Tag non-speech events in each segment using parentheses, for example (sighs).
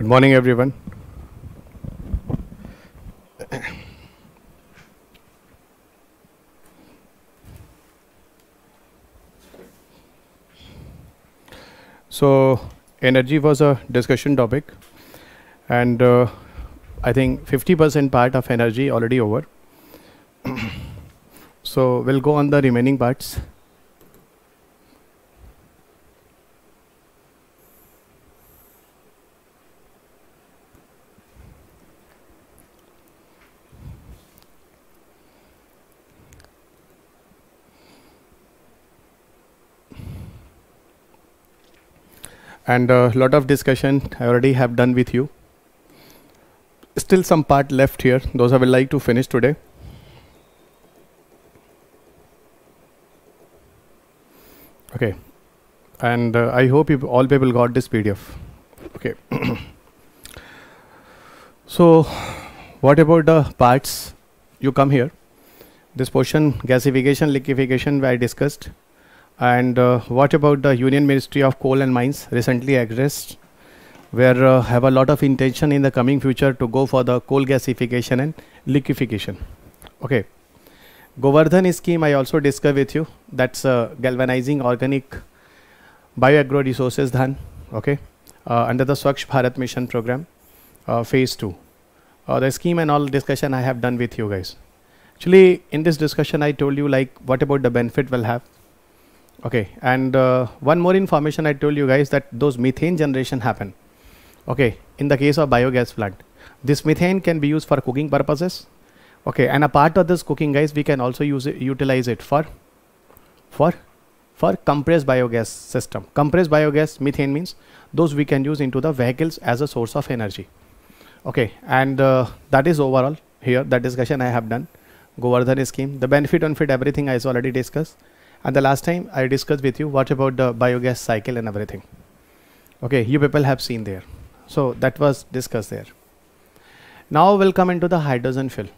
Good morning, everyone. so, energy was a discussion topic, and uh, I think 50% part of energy already over. (coughs) so, we'll go on the remaining parts. and a lot of discussion I already have done with you. Still some part left here, those I would like to finish today. Okay, and uh, I hope you all people got this PDF. Okay. (clears throat) so, what about the parts? You come here. This portion, gasification, liquefaction, where I discussed and uh, what about the Union Ministry of Coal and Mines recently addressed, where uh, have a lot of intention in the coming future to go for the coal gasification and liquefaction. Okay. Govardhan scheme I also discussed with you. That's uh, galvanizing organic bioagro resources dhan. Okay. Uh, under the Swachh Bharat Mission program, uh, phase two. Uh, the scheme and all discussion I have done with you guys. Actually, in this discussion, I told you like what about the benefit we'll have okay and uh, one more information i told you guys that those methane generation happen okay in the case of biogas plant this methane can be used for cooking purposes okay and a part of this cooking guys we can also use it, utilize it for for for compressed biogas system compressed biogas methane means those we can use into the vehicles as a source of energy okay and uh, that is overall here the discussion i have done govardhan scheme the benefit on fit everything i already discussed and the last time I discussed with you what about the biogas cycle and everything. Okay, you people have seen there. So that was discussed there. Now we'll come into the hydrogen fuel.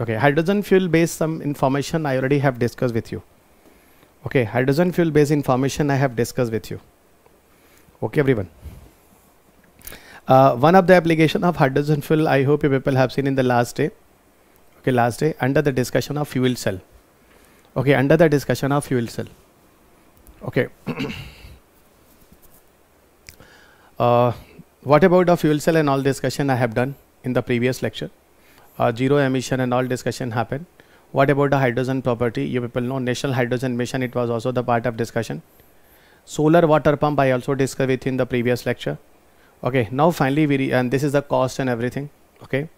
Okay, hydrogen fuel based some information I already have discussed with you. Okay, hydrogen fuel based information I have discussed with you. Okay, everyone. Uh, one of the application of hydrogen fuel I hope you people have seen in the last day. Okay, last day under the discussion of fuel cell okay under the discussion of fuel cell okay (coughs) uh, what about the fuel cell and all discussion i have done in the previous lecture uh, zero emission and all discussion happened what about the hydrogen property you people know national hydrogen mission it was also the part of discussion solar water pump i also discussed with in the previous lecture okay now finally we and this is the cost and everything okay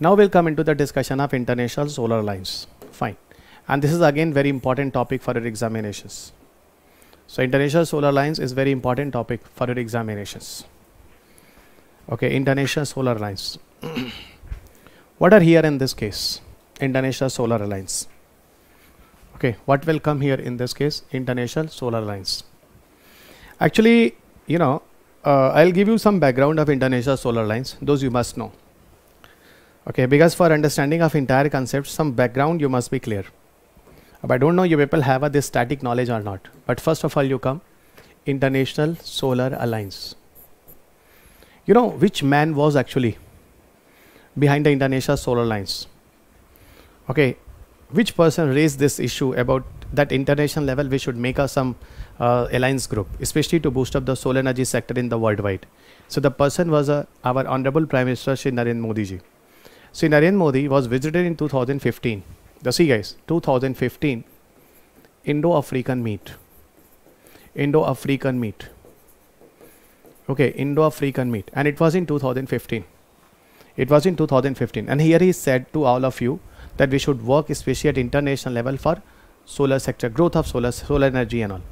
now we'll come into the discussion of international solar lines fine and this is again very important topic for your examinations. So international solar lines is very important topic for your examinations. Okay, international solar lines. (clears throat) what are here in this case? International solar lines. Okay, what will come here in this case? International solar lines. Actually, you know, uh, I'll give you some background of international solar lines. Those you must know. Okay, because for understanding of entire concept, some background you must be clear. But I don't know you people have this static knowledge or not. But first of all, you come International Solar Alliance. You know which man was actually behind the International Solar Alliance? Okay, which person raised this issue about that international level we should make us some uh, alliance group, especially to boost up the solar energy sector in the worldwide. So the person was uh, our Honorable Prime Minister Shri Narendra Modi ji. Sri Narendra Modi was visited in 2015 just see guys, 2015 Indo-African meet. Indo-African meet. Okay, Indo-African meet. And it was in 2015. It was in 2015. And here he said to all of you that we should work especially at international level for solar sector, growth of solar, solar energy and all.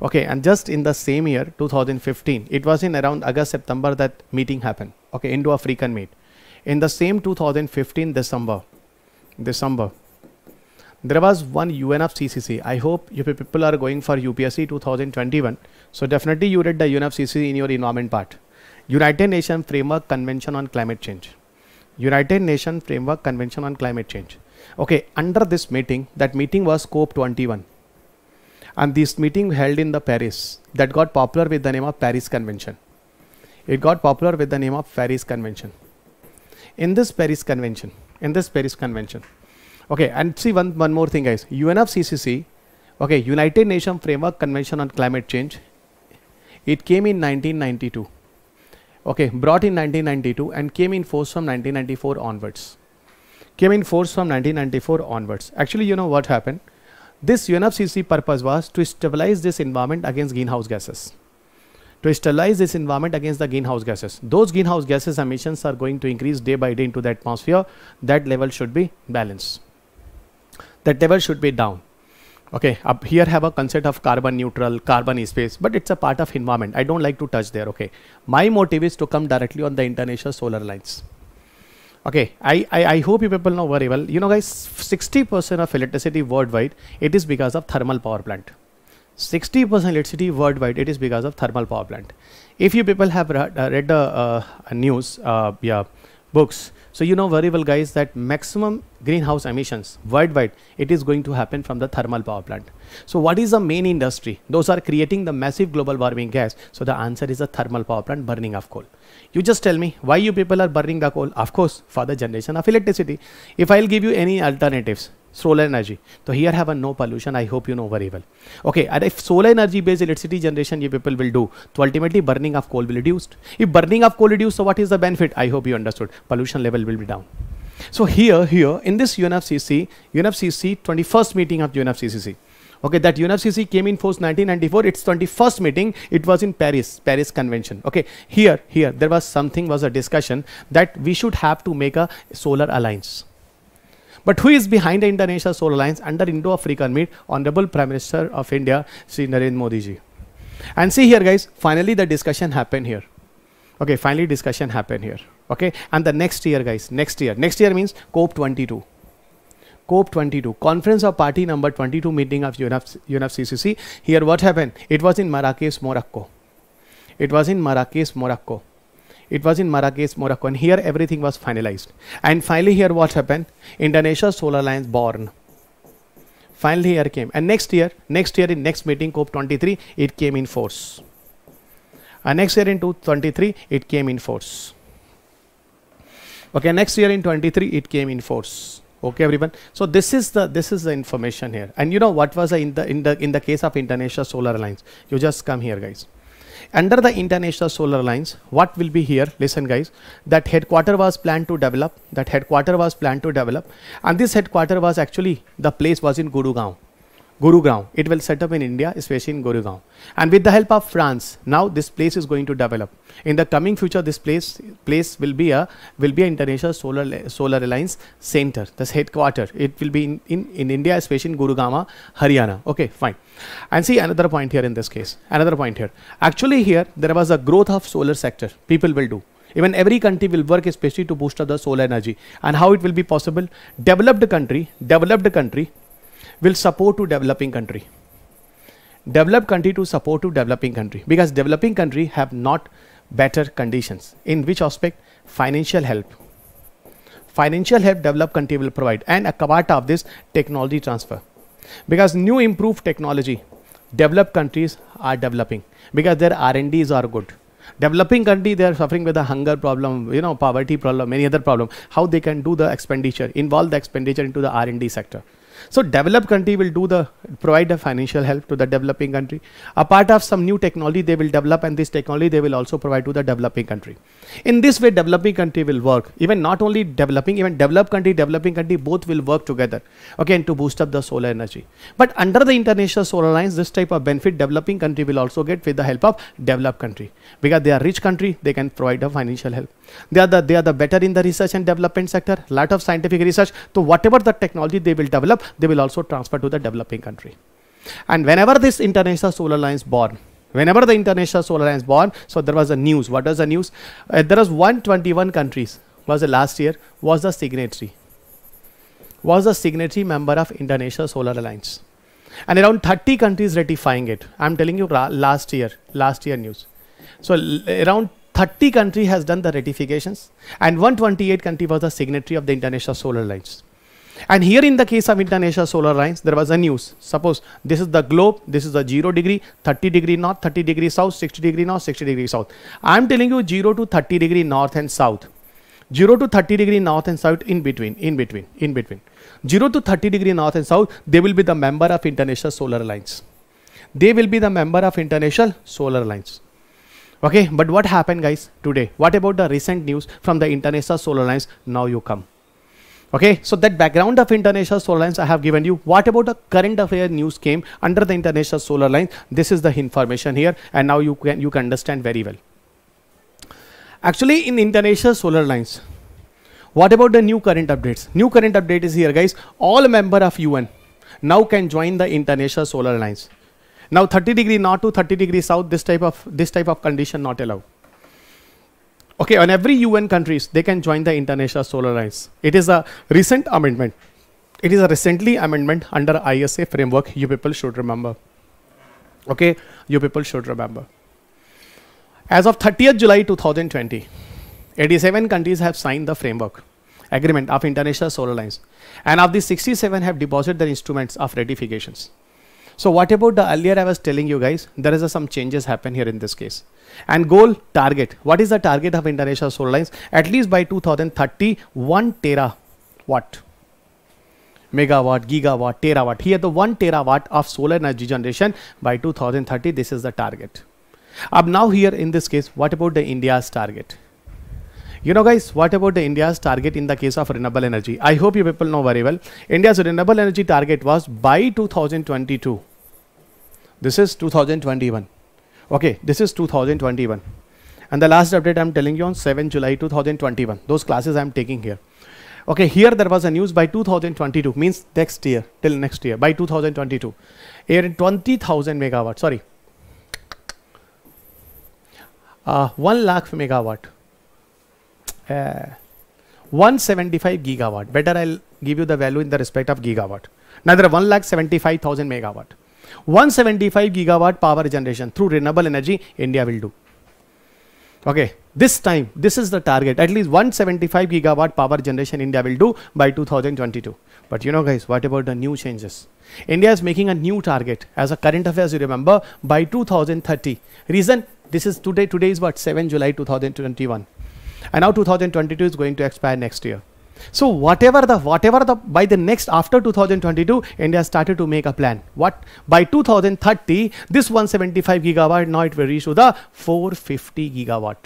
Okay, and just in the same year, 2015, it was in around August, September that meeting happened. Okay, Indo-African meet. In the same 2015 December, December, there was one UNFCCC. I hope you people are going for UPSC 2021. So definitely you read the UNFCCC in your environment part. United Nations Framework Convention on Climate Change. United Nations Framework Convention on Climate Change. Okay, under this meeting, that meeting was COP21. And this meeting held in the Paris that got popular with the name of Paris Convention. It got popular with the name of Paris Convention. In this Paris Convention, in this Paris Convention, Okay, and see one, one more thing guys, UNFCCC, okay, United Nations Framework Convention on Climate Change, it came in 1992, okay, brought in 1992 and came in force from 1994 onwards, came in force from 1994 onwards. Actually, you know what happened? This UNFCCC purpose was to stabilize this environment against greenhouse gases to stabilize this environment against the greenhouse gases. Those greenhouse gases emissions are going to increase day by day into the atmosphere. That level should be balanced the table should be down okay up here have a concept of carbon neutral carbon space but it's a part of environment i don't like to touch there okay my motive is to come directly on the international solar lines okay I, I, I hope you people know very well you know guys 60% of electricity worldwide it is because of thermal power plant 60% electricity worldwide it is because of thermal power plant if you people have read, uh, read the uh, news uh, yeah books so you know very well guys that maximum greenhouse emissions worldwide it is going to happen from the thermal power plant. So what is the main industry? Those are creating the massive global warming gas. So the answer is the thermal power plant burning of coal. You just tell me why you people are burning the coal? Of course for the generation of electricity. If I'll give you any alternatives solar energy so here have a no pollution i hope you know very well okay and if solar energy based electricity generation you people will do so ultimately burning of coal will reduced if burning of coal reduced so what is the benefit i hope you understood pollution level will be down so here here in this unfcc unfcc 21st meeting of unfccc okay that unfcc came in force 1994 its 21st meeting it was in paris paris convention okay here here there was something was a discussion that we should have to make a solar alliance but who is behind the Indonesia Solar Alliance under Indo-African meet? Honorable Prime Minister of India, Sri Narendra Modi ji. And see here guys, finally the discussion happened here. Okay, finally discussion happened here. Okay, and the next year guys, next year. Next year means COP22. COP22, Conference of Party Number 22 meeting of UNF, UNFCCC. Here what happened? It was in Marrakesh, Morocco. It was in Marrakesh, Morocco. It was in Marrakesh, Morocco, and here everything was finalized. And finally, here what happened? Indonesia Solar Alliance born. Finally, here came. And next year, next year in next meeting COP23, it came in force. And next year in 2023, it came in force. Okay, next year in 23, it came in force okay everyone so this is the this is the information here and you know what was in the in the in the case of international solar alliance you just come here guys under the International Solar lines, what will be here? Listen guys, that headquarter was planned to develop, that headquarter was planned to develop and this headquarter was actually, the place was in Gurugram. Gurugram. It will set up in India, especially in Gurugram. And with the help of France, now this place is going to develop. In the coming future, this place place will be a will be an international solar solar alliance center, this headquarter. It will be in, in, in India, especially in Gurugama, Haryana. Okay, fine. And see another point here in this case. Another point here. Actually, here there was a growth of solar sector. People will do even every country will work especially to boost up the solar energy and how it will be possible developed country developed country will support to developing country developed country to support to developing country because developing country have not better conditions in which aspect financial help financial help developed country will provide and a kavata of this technology transfer because new improved technology developed countries are developing because their r&ds are good developing country they are suffering with a hunger problem you know poverty problem many other problem how they can do the expenditure involve the expenditure into the r&d sector so developed country will do the provide the financial help to the developing country. A part of some new technology they will develop and this technology they will also provide to the developing country. In this way developing country will work. Even not only developing, even developed country, developing country both will work together again to boost up the solar energy. But under the international solar alliance this type of benefit developing country will also get with the help of developed country because they are rich country they can provide the financial help. They are the, they are the better in the research and development sector lot of scientific research. So whatever the technology they will develop they will also transfer to the developing country. And whenever this International Solar Alliance born, whenever the International Solar Alliance born, so there was a news. What was the news? Uh, there was 121 countries was the last year was the signatory was the signatory member of International Solar Alliance. And around 30 countries ratifying it. I'm telling you last year, last year news. So around 30 country has done the ratifications and 128 country was the signatory of the International Solar Alliance. And here in the case of Indonesia solar lines, there was a news. Suppose this is the globe, this is the 0 degree, 30 degree north, 30 degree south, 60 degree north, 60 degree south. I am telling you 0 to 30 degree north and south. 0 to 30 degree north and south in between, in between, in between. 0 to 30 degree north and south, they will be the member of International Solar Alliance. They will be the member of International Solar Alliance okay but what happened guys today what about the recent news from the international solar lines now you come Okay, so that background of international solar lines I have given you. What about the current affair news came under the international solar lines? This is the information here and now you can, you can understand very well. Actually in international solar lines, what about the new current updates? New current update is here guys. All member of UN now can join the international solar lines. Now 30 degree north to 30 degree south this type of this type of condition not allowed Okay, on every UN countries, they can join the International Solar Alliance. It is a recent amendment. It is a recently amendment under ISA framework. You people should remember. Okay, you people should remember. As of 30th July 2020, 87 countries have signed the framework agreement of International Solar Alliance, and of these 67 have deposited their instruments of ratifications. So what about the earlier I was telling you guys, there is a, some changes happen here in this case. And goal target, what is the target of International Solar Lines? At least by 2030, 1 terawatt, megawatt, gigawatt, terawatt. Here the 1 terawatt of solar energy generation by 2030, this is the target. now here in this case, what about the India's target? You know guys, what about the India's target in the case of renewable energy? I hope you people know very well. India's renewable energy target was by 2022 this is 2021. Okay, this is 2021. And the last update I'm telling you on 7 July 2021. Those classes I'm taking here. Okay, here there was a news by 2022, means next year, till next year, by 2022. Here 20,000 megawatt, sorry. Uh, 1 lakh megawatt. Uh, 175 gigawatt. Better I'll give you the value in the respect of gigawatt. Neither 1 lakh 75,000 megawatt. 175 gigawatt power generation through renewable energy India will do. Okay, this time, this is the target. At least 175 gigawatt power generation India will do by 2022. But you know guys, what about the new changes? India is making a new target as a current affairs you remember by 2030. Reason, this is today, today is what 7 July 2021. And now 2022 is going to expire next year. So whatever the whatever the by the next after 2022, India started to make a plan. What by 2030, this 175 gigawatt now it will reach to the 450 gigawatt.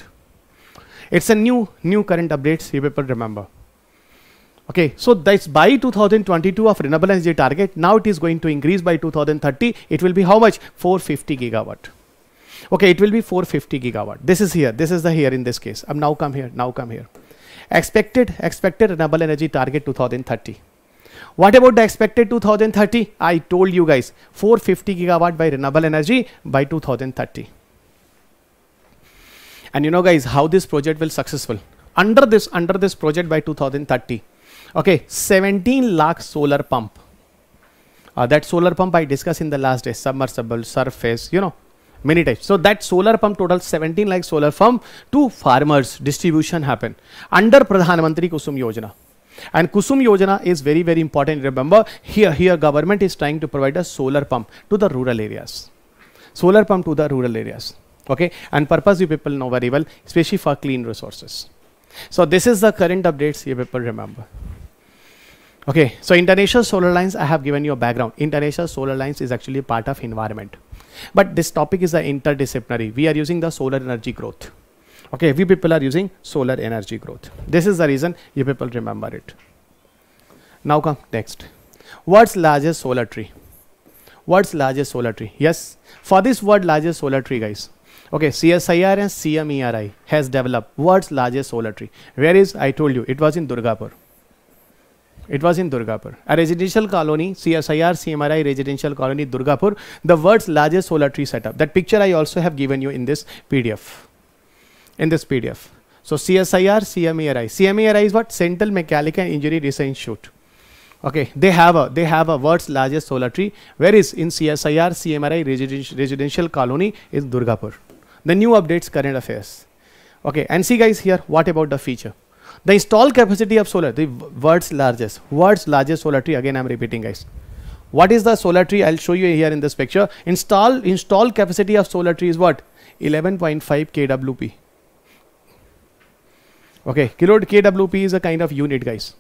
It's a new new current updates. You people remember. Okay, so that's by 2022 of renewable energy target. Now it is going to increase by 2030. It will be how much? 450 gigawatt. Okay, it will be 450 gigawatt. This is here. This is the here in this case. I'm now come here. Now come here expected expected renewable energy target 2030 what about the expected 2030 i told you guys 450 gigawatt by renewable energy by 2030 and you know guys how this project will successful under this under this project by 2030 okay 17 lakh solar pump uh, that solar pump i discussed in the last day submersible surface you know many types so that solar pump total 17 lakh solar pump to farmers distribution happen under pradhan mantri kusum yojana and kusum yojana is very very important remember here here government is trying to provide a solar pump to the rural areas solar pump to the rural areas okay and purpose you people know very well especially for clean resources so this is the current updates you people remember okay so international solar lines i have given you a background international solar lines is actually part of environment but this topic is the interdisciplinary. We are using the solar energy growth. Okay, we people are using solar energy growth. This is the reason you people remember it. Now come next. What's largest solar tree. What's largest solar tree. Yes, for this word largest solar tree, guys. Okay, CSIR and CMERI has developed world's largest solar tree. Where is? I told you, it was in Durgapur. It was in Durgapur. A residential colony, CSIR, CMRI residential colony, Durgapur, the world's largest solar tree setup. That picture I also have given you in this PDF. In this PDF. So CSIR, CMERI. CMERI is what? Central Mechanical Injury Research Institute. Okay, they have a they have a world's largest solar tree. Where is in CSIR, CMRI residential, residential colony is Durgapur. The new updates, current affairs. Okay, and see guys here, what about the feature? The installed capacity of solar, the world's largest, world's largest solar tree. Again, I'm repeating, guys. What is the solar tree? I'll show you here in this picture. Install installed capacity of solar tree is what? 11.5 kWp. Okay, kilo kWp is a kind of unit, guys.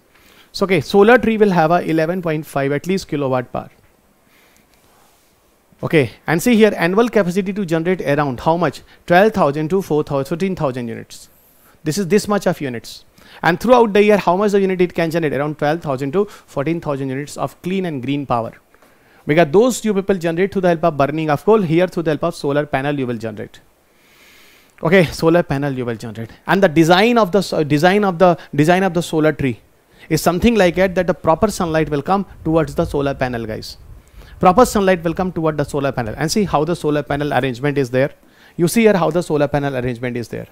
So, okay, solar tree will have a 11.5 at least kilowatt power. Okay, and see here annual capacity to generate around how much? 12,000 to 4,000, units. This is this much of units and throughout the year how much the unit it can generate around 12000 to 14000 units of clean and green power because those you people generate through the help of burning of coal here through the help of solar panel you will generate okay solar panel you will generate and the design of the uh, design of the design of the solar tree is something like that that the proper sunlight will come towards the solar panel guys proper sunlight will come toward the solar panel and see how the solar panel arrangement is there you see here how the solar panel arrangement is there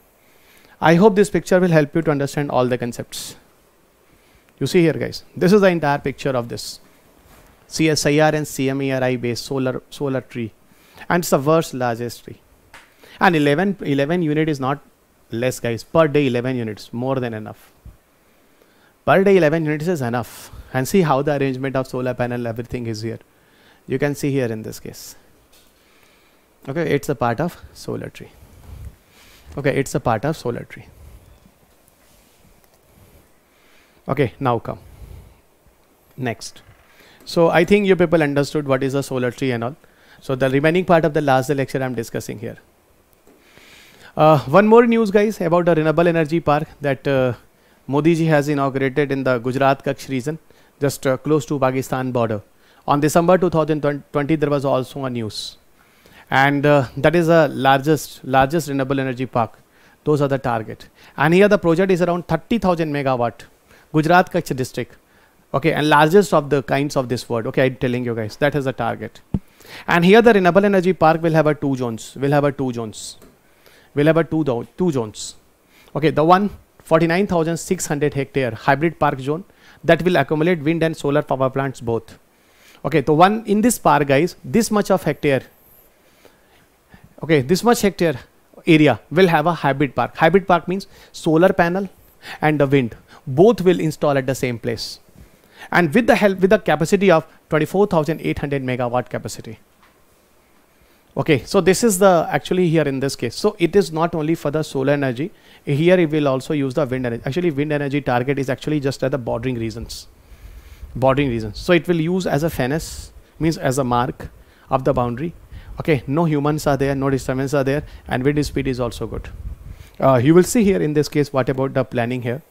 I hope this picture will help you to understand all the concepts. You see here guys, this is the entire picture of this CSIR and CMERI based solar, solar tree and it's the world's largest tree. And 11, 11 unit is not less guys, per day 11 units, more than enough. Per day 11 units is enough and see how the arrangement of solar panel everything is here. You can see here in this case. Okay, it's a part of solar tree okay it's a part of solar tree okay now come next so i think you people understood what is a solar tree and all so the remaining part of the last lecture i'm discussing here uh, one more news guys about the renewable energy park that uh, modi ji has inaugurated in the gujarat kach region just uh, close to pakistan border on december 2020 there was also a news and uh, that is the largest largest renewable energy park those are the target and here the project is around 30000 megawatt gujarat kutch district okay and largest of the kinds of this world okay i'm telling you guys that is the target and here the renewable energy park will have a two zones will have a two zones will have a two two zones okay the one 49600 hectare hybrid park zone that will accumulate wind and solar power plants both okay so one in this park guys this much of hectare okay this much hectare area will have a hybrid park hybrid park means solar panel and the wind both will install at the same place and with the help with the capacity of 24800 megawatt capacity okay so this is the actually here in this case so it is not only for the solar energy here it will also use the wind energy actually wind energy target is actually just at the bordering regions bordering regions so it will use as a fence means as a mark of the boundary okay no humans are there no disturbance are there and wind speed is also good uh, you will see here in this case what about the planning here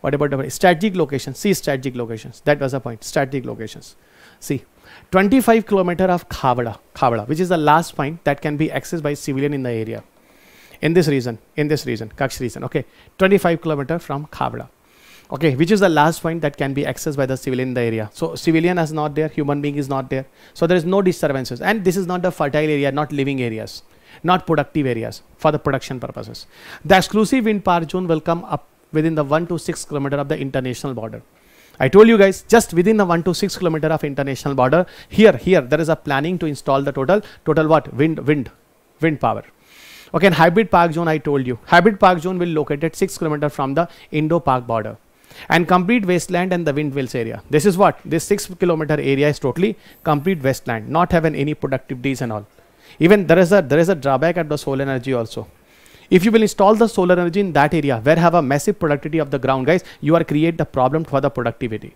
what about the strategic locations see strategic locations that was a point strategic locations see 25 kilometer of Khavada, Khavada, which is the last point that can be accessed by civilian in the area. In this region, in this region, Kachchh region, okay, 25 kilometer from Khavada okay which is the last point that can be accessed by the civilian in the area so civilian is not there human being is not there so there is no disturbances and this is not the fertile area not living areas not productive areas for the production purposes the exclusive wind power zone will come up within the 1 to 6 kilometer of the international border I told you guys just within the 1 to 6 kilometer of international border here here there is a planning to install the total total what wind wind wind power okay and hybrid park zone I told you hybrid park zone will located 6 kilometer from the Indo-Pak border and complete wasteland and the windmills area. This is what this six kilometer area is totally complete wasteland, not having any productivities and all. Even there is a there is a drawback at the solar energy also. If you will install the solar energy in that area where have a massive productivity of the ground guys, you are create the problem for the productivity.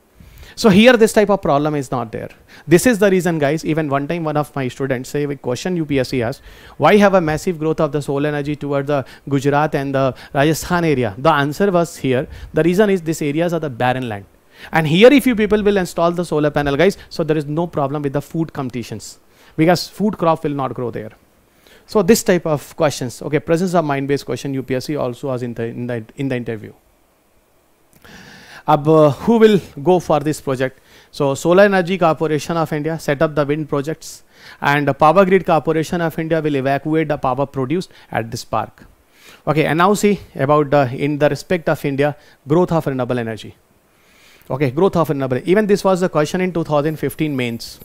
So here this type of problem is not there. This is the reason guys, even one time one of my students say a question UPSC asked, why have a massive growth of the solar energy toward the Gujarat and the Rajasthan area? The answer was here. The reason is these areas are the barren land. And here if you people will install the solar panel guys, so there is no problem with the food competitions because food crop will not grow there. So this type of questions, okay, presence of mind based question UPSC also was in the, in the, in the interview ab uh, who will go for this project so solar energy corporation of india set up the wind projects and power grid corporation of india will evacuate the power produced at this park okay and now see about uh, in the respect of india growth of renewable energy okay growth of renewable even this was the question in 2015 mains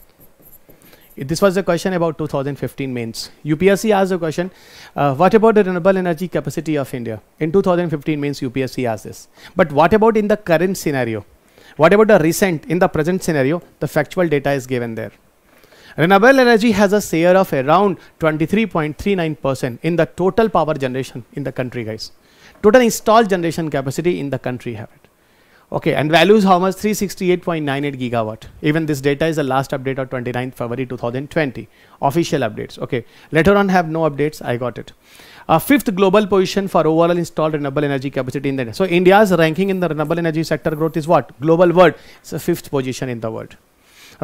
this was a question about 2015 mains. UPSC asked a question, uh, what about the renewable energy capacity of India? In 2015 mains, UPSC asked this. But what about in the current scenario? What about the recent, in the present scenario, the factual data is given there. Renewable energy has a share of around 23.39% in the total power generation in the country, guys. Total installed generation capacity in the country have it. Okay, and values how much? 368.98 gigawatt. Even this data is the last update of 29th February 2020. Official updates. Okay, later on have no updates. I got it. Uh, fifth global position for overall installed renewable energy capacity in the so India's ranking in the renewable energy sector growth is what global world it's the fifth position in the world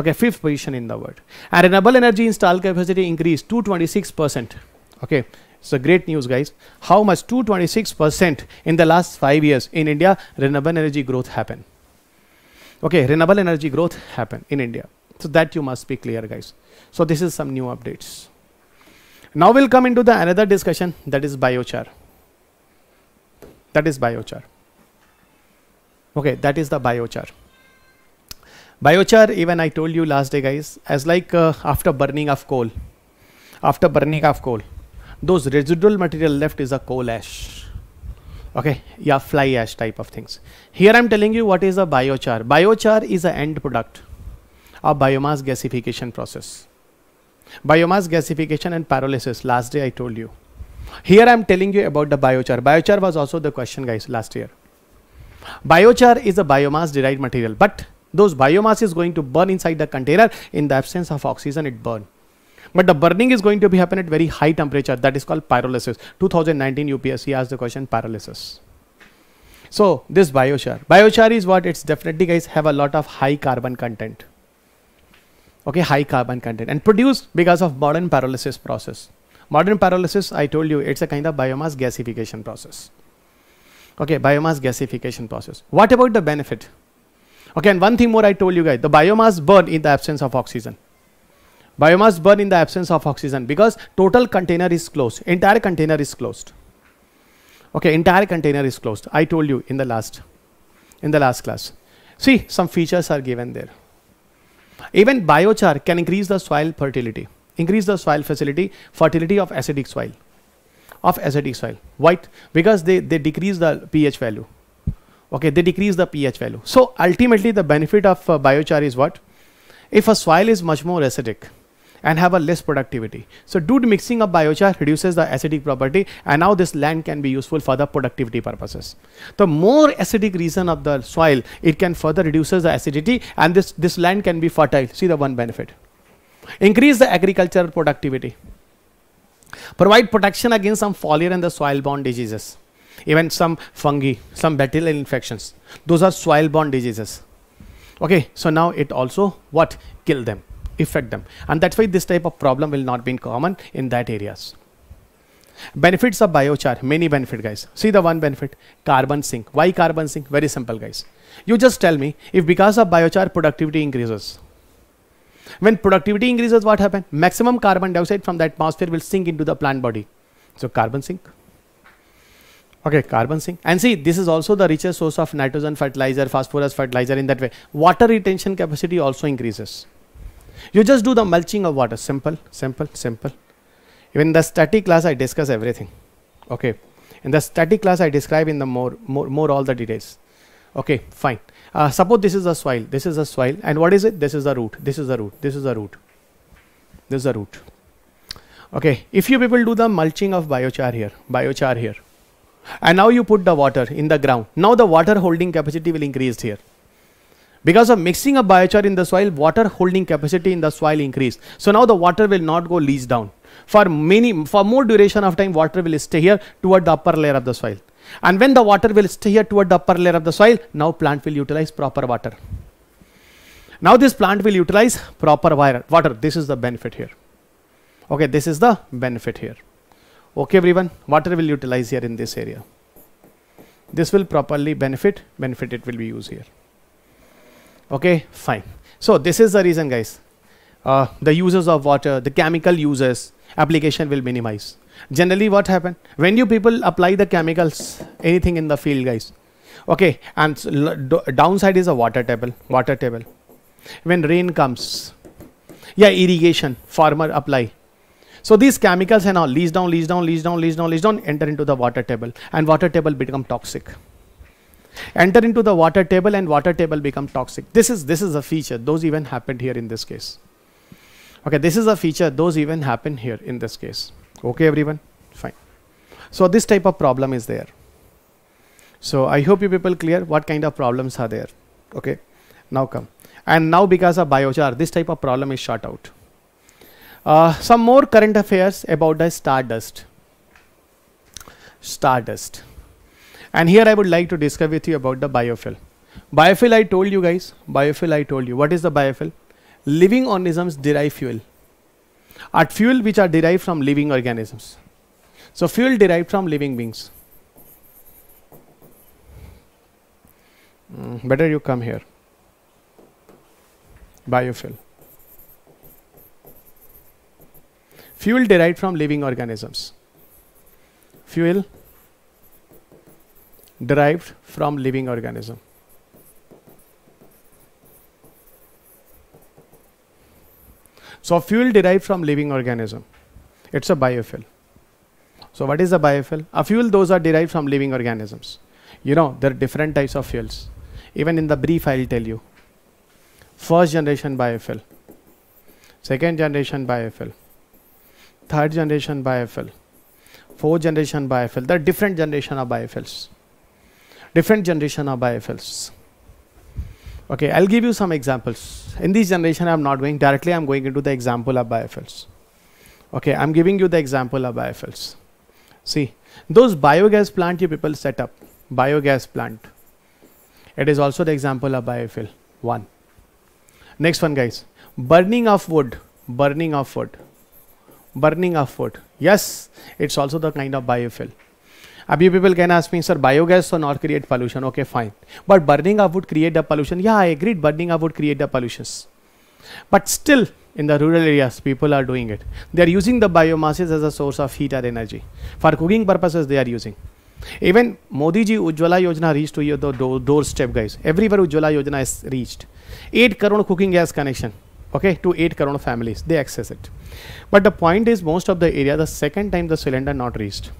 okay fifth position in the world and renewable energy installed capacity increased 226 percent okay it's a great news, guys. How much 226% in the last five years in India renewable energy growth happened. Okay, renewable energy growth happened in India. So that you must be clear, guys. So this is some new updates. Now we'll come into the another discussion that is biochar. That is biochar. Okay, that is the biochar. Biochar, even I told you last day, guys, as like uh, after burning of coal, after burning of coal, those residual material left is a coal ash okay yeah fly ash type of things here i'm telling you what is a biochar biochar is an end product of biomass gasification process biomass gasification and pyrolysis last day i told you here i'm telling you about the biochar biochar was also the question guys last year biochar is a biomass derived material but those biomass is going to burn inside the container in the absence of oxygen it burn but the burning is going to be happen at very high temperature. That is called pyrolysis. 2019 UPSC asked the question pyrolysis. So this biochar. Biochar is what? It's definitely guys have a lot of high carbon content. Okay, high carbon content and produced because of modern pyrolysis process. Modern pyrolysis, I told you, it's a kind of biomass gasification process. Okay, biomass gasification process. What about the benefit? Okay, and one thing more I told you guys, the biomass burn in the absence of oxygen. Biomass burn in the absence of oxygen because total container is closed. Entire container is closed. Okay, entire container is closed. I told you in the last, in the last class. See, some features are given there. Even biochar can increase the soil fertility. Increase the soil fertility, fertility of acidic soil. Of acidic soil. Why? Because they, they decrease the pH value. Okay, they decrease the pH value. So ultimately the benefit of uh, biochar is what? If a soil is much more acidic, and have a less productivity. So due to mixing up biochar reduces the acidic property and now this land can be useful for the productivity purposes. The more acidic reason of the soil, it can further reduces the acidity and this, this land can be fertile. See the one benefit. Increase the agricultural productivity. Provide protection against some foliar and the soil borne diseases. Even some fungi, some bacterial infections. Those are soil borne diseases. Okay, so now it also what? Kill them affect them and that's why this type of problem will not be common in that areas benefits of biochar many benefit guys see the one benefit carbon sink why carbon sink very simple guys you just tell me if because of biochar productivity increases when productivity increases what happen maximum carbon dioxide from the atmosphere will sink into the plant body so carbon sink okay carbon sink and see this is also the richest source of nitrogen fertilizer phosphorus fertilizer in that way water retention capacity also increases you just do the mulching of water. Simple, simple, simple. Even the static class, I discuss everything. Okay. In the static class, I describe in the more, more, more all the details. Okay, fine. Uh, suppose this is a soil. This is a soil. And what is it? This is the root. This is the root. This is the root. This is the root. Okay. If you people do the mulching of biochar here, biochar here, and now you put the water in the ground. Now the water holding capacity will increase here. Because of mixing a biochar in the soil, water holding capacity in the soil increased. So now the water will not go leach down. For many, for more duration of time, water will stay here toward the upper layer of the soil. And when the water will stay here toward the upper layer of the soil, now plant will utilize proper water. Now this plant will utilize proper water. This is the benefit here. Okay, this is the benefit here. Okay, everyone, water will utilize here in this area. This will properly benefit, benefit it will be used here okay fine so this is the reason guys uh, the users of water the chemical users application will minimize generally what happen when you people apply the chemicals anything in the field guys okay and downside is a water table water table when rain comes yeah irrigation farmer apply so these chemicals and all leach down leach down leach down leach down leach down enter into the water table and water table become toxic enter into the water table and water table become toxic. This is, this is a feature. Those even happened here in this case. Okay, this is a feature. Those even happened here in this case. Okay, everyone? Fine. So this type of problem is there. So I hope you people clear what kind of problems are there. Okay, now come. And now because of biochar, this type of problem is shot out. Uh, some more current affairs about the stardust. Stardust. And here I would like to discuss with you about the biofuel. Biofuel I told you guys, biofuel I told you. What is the biofuel? Living organisms derive fuel. Are fuel which are derived from living organisms. So fuel derived from living beings. Mm, better you come here. Biofuel. Fuel derived from living organisms. Fuel derived from living organism. So fuel derived from living organism. It's a biofuel. So what is a biofuel? A fuel those are derived from living organisms. You know, there are different types of fuels. Even in the brief I'll tell you. First generation biofuel. Second generation biofuel. Third generation biofuel. Fourth generation biofuel. There are different generation of biofuels different generation of biofuels. Okay, I'll give you some examples. In this generation, I'm not going directly, I'm going into the example of biofuels. Okay, I'm giving you the example of biofuels. See, those biogas plant you people set up, biogas plant. It is also the example of biofuel. One. Next one, guys. Burning of wood. Burning of wood. Burning of wood. Yes, it's also the kind of biofuel. Ab people can ask me, sir, biogas so not create pollution. Okay, fine. But burning of would create the pollution. Yeah, I agreed. Burning of would create the pollutions. But still, in the rural areas, people are doing it. They are using the biomasses as a source of heat or energy. For cooking purposes, they are using. Even Modi ji Ujjwala Yojana reached to your door, doorstep, guys. Everywhere Ujjwala Yojana is reached. 8 crore cooking gas connection, okay, to 8 crore families. They access it. But the point is, most of the area, the second time the cylinder not reached.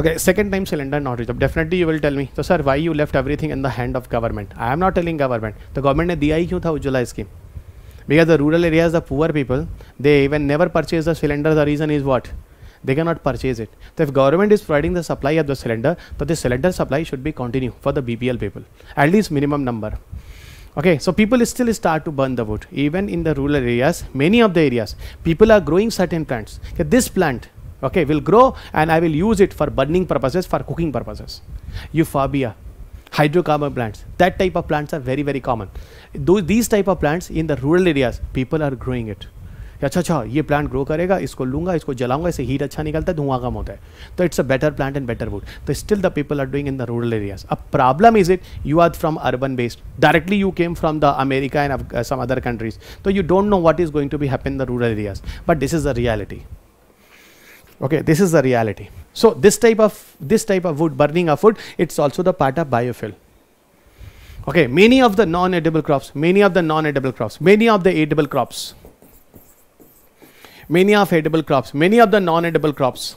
Okay, second time cylinder not reached up. Definitely you will tell me. So sir, why you left everything in the hand of government? I am not telling government. The government ne diya hi kyun scheme? Because the rural areas, the poor people, they even never purchase the cylinder. The reason is what? They cannot purchase it. So if government is providing the supply of the cylinder, but the cylinder supply should be continue for the BPL people. At least minimum number. Okay, so people still start to burn the wood. Even in the rural areas, many of the areas, people are growing certain plants. Okay, this plant, okay will grow and i will use it for burning purposes for cooking purposes euphorbia hydrocarbon plants that type of plants are very very common those these type of plants in the rural areas people are growing it अच्छा अच्छा ये plant grow करेगा इसको लूंगा इसको जलाऊंगा इससे heat अच्छा निकलता है धुआं कम होता है तो it's a better plant and better wood तो still the people are doing in the rural areas अब problem is it you are from urban based directly you came from the America and some other countries तो you don't know what is going to be happen in the rural areas but this is the reality okay this is the reality so this type of this type of wood burning of wood it's also the part of biofuel okay many of the non edible crops many of the non edible crops many of the edible crops many of edible crops many of the non edible crops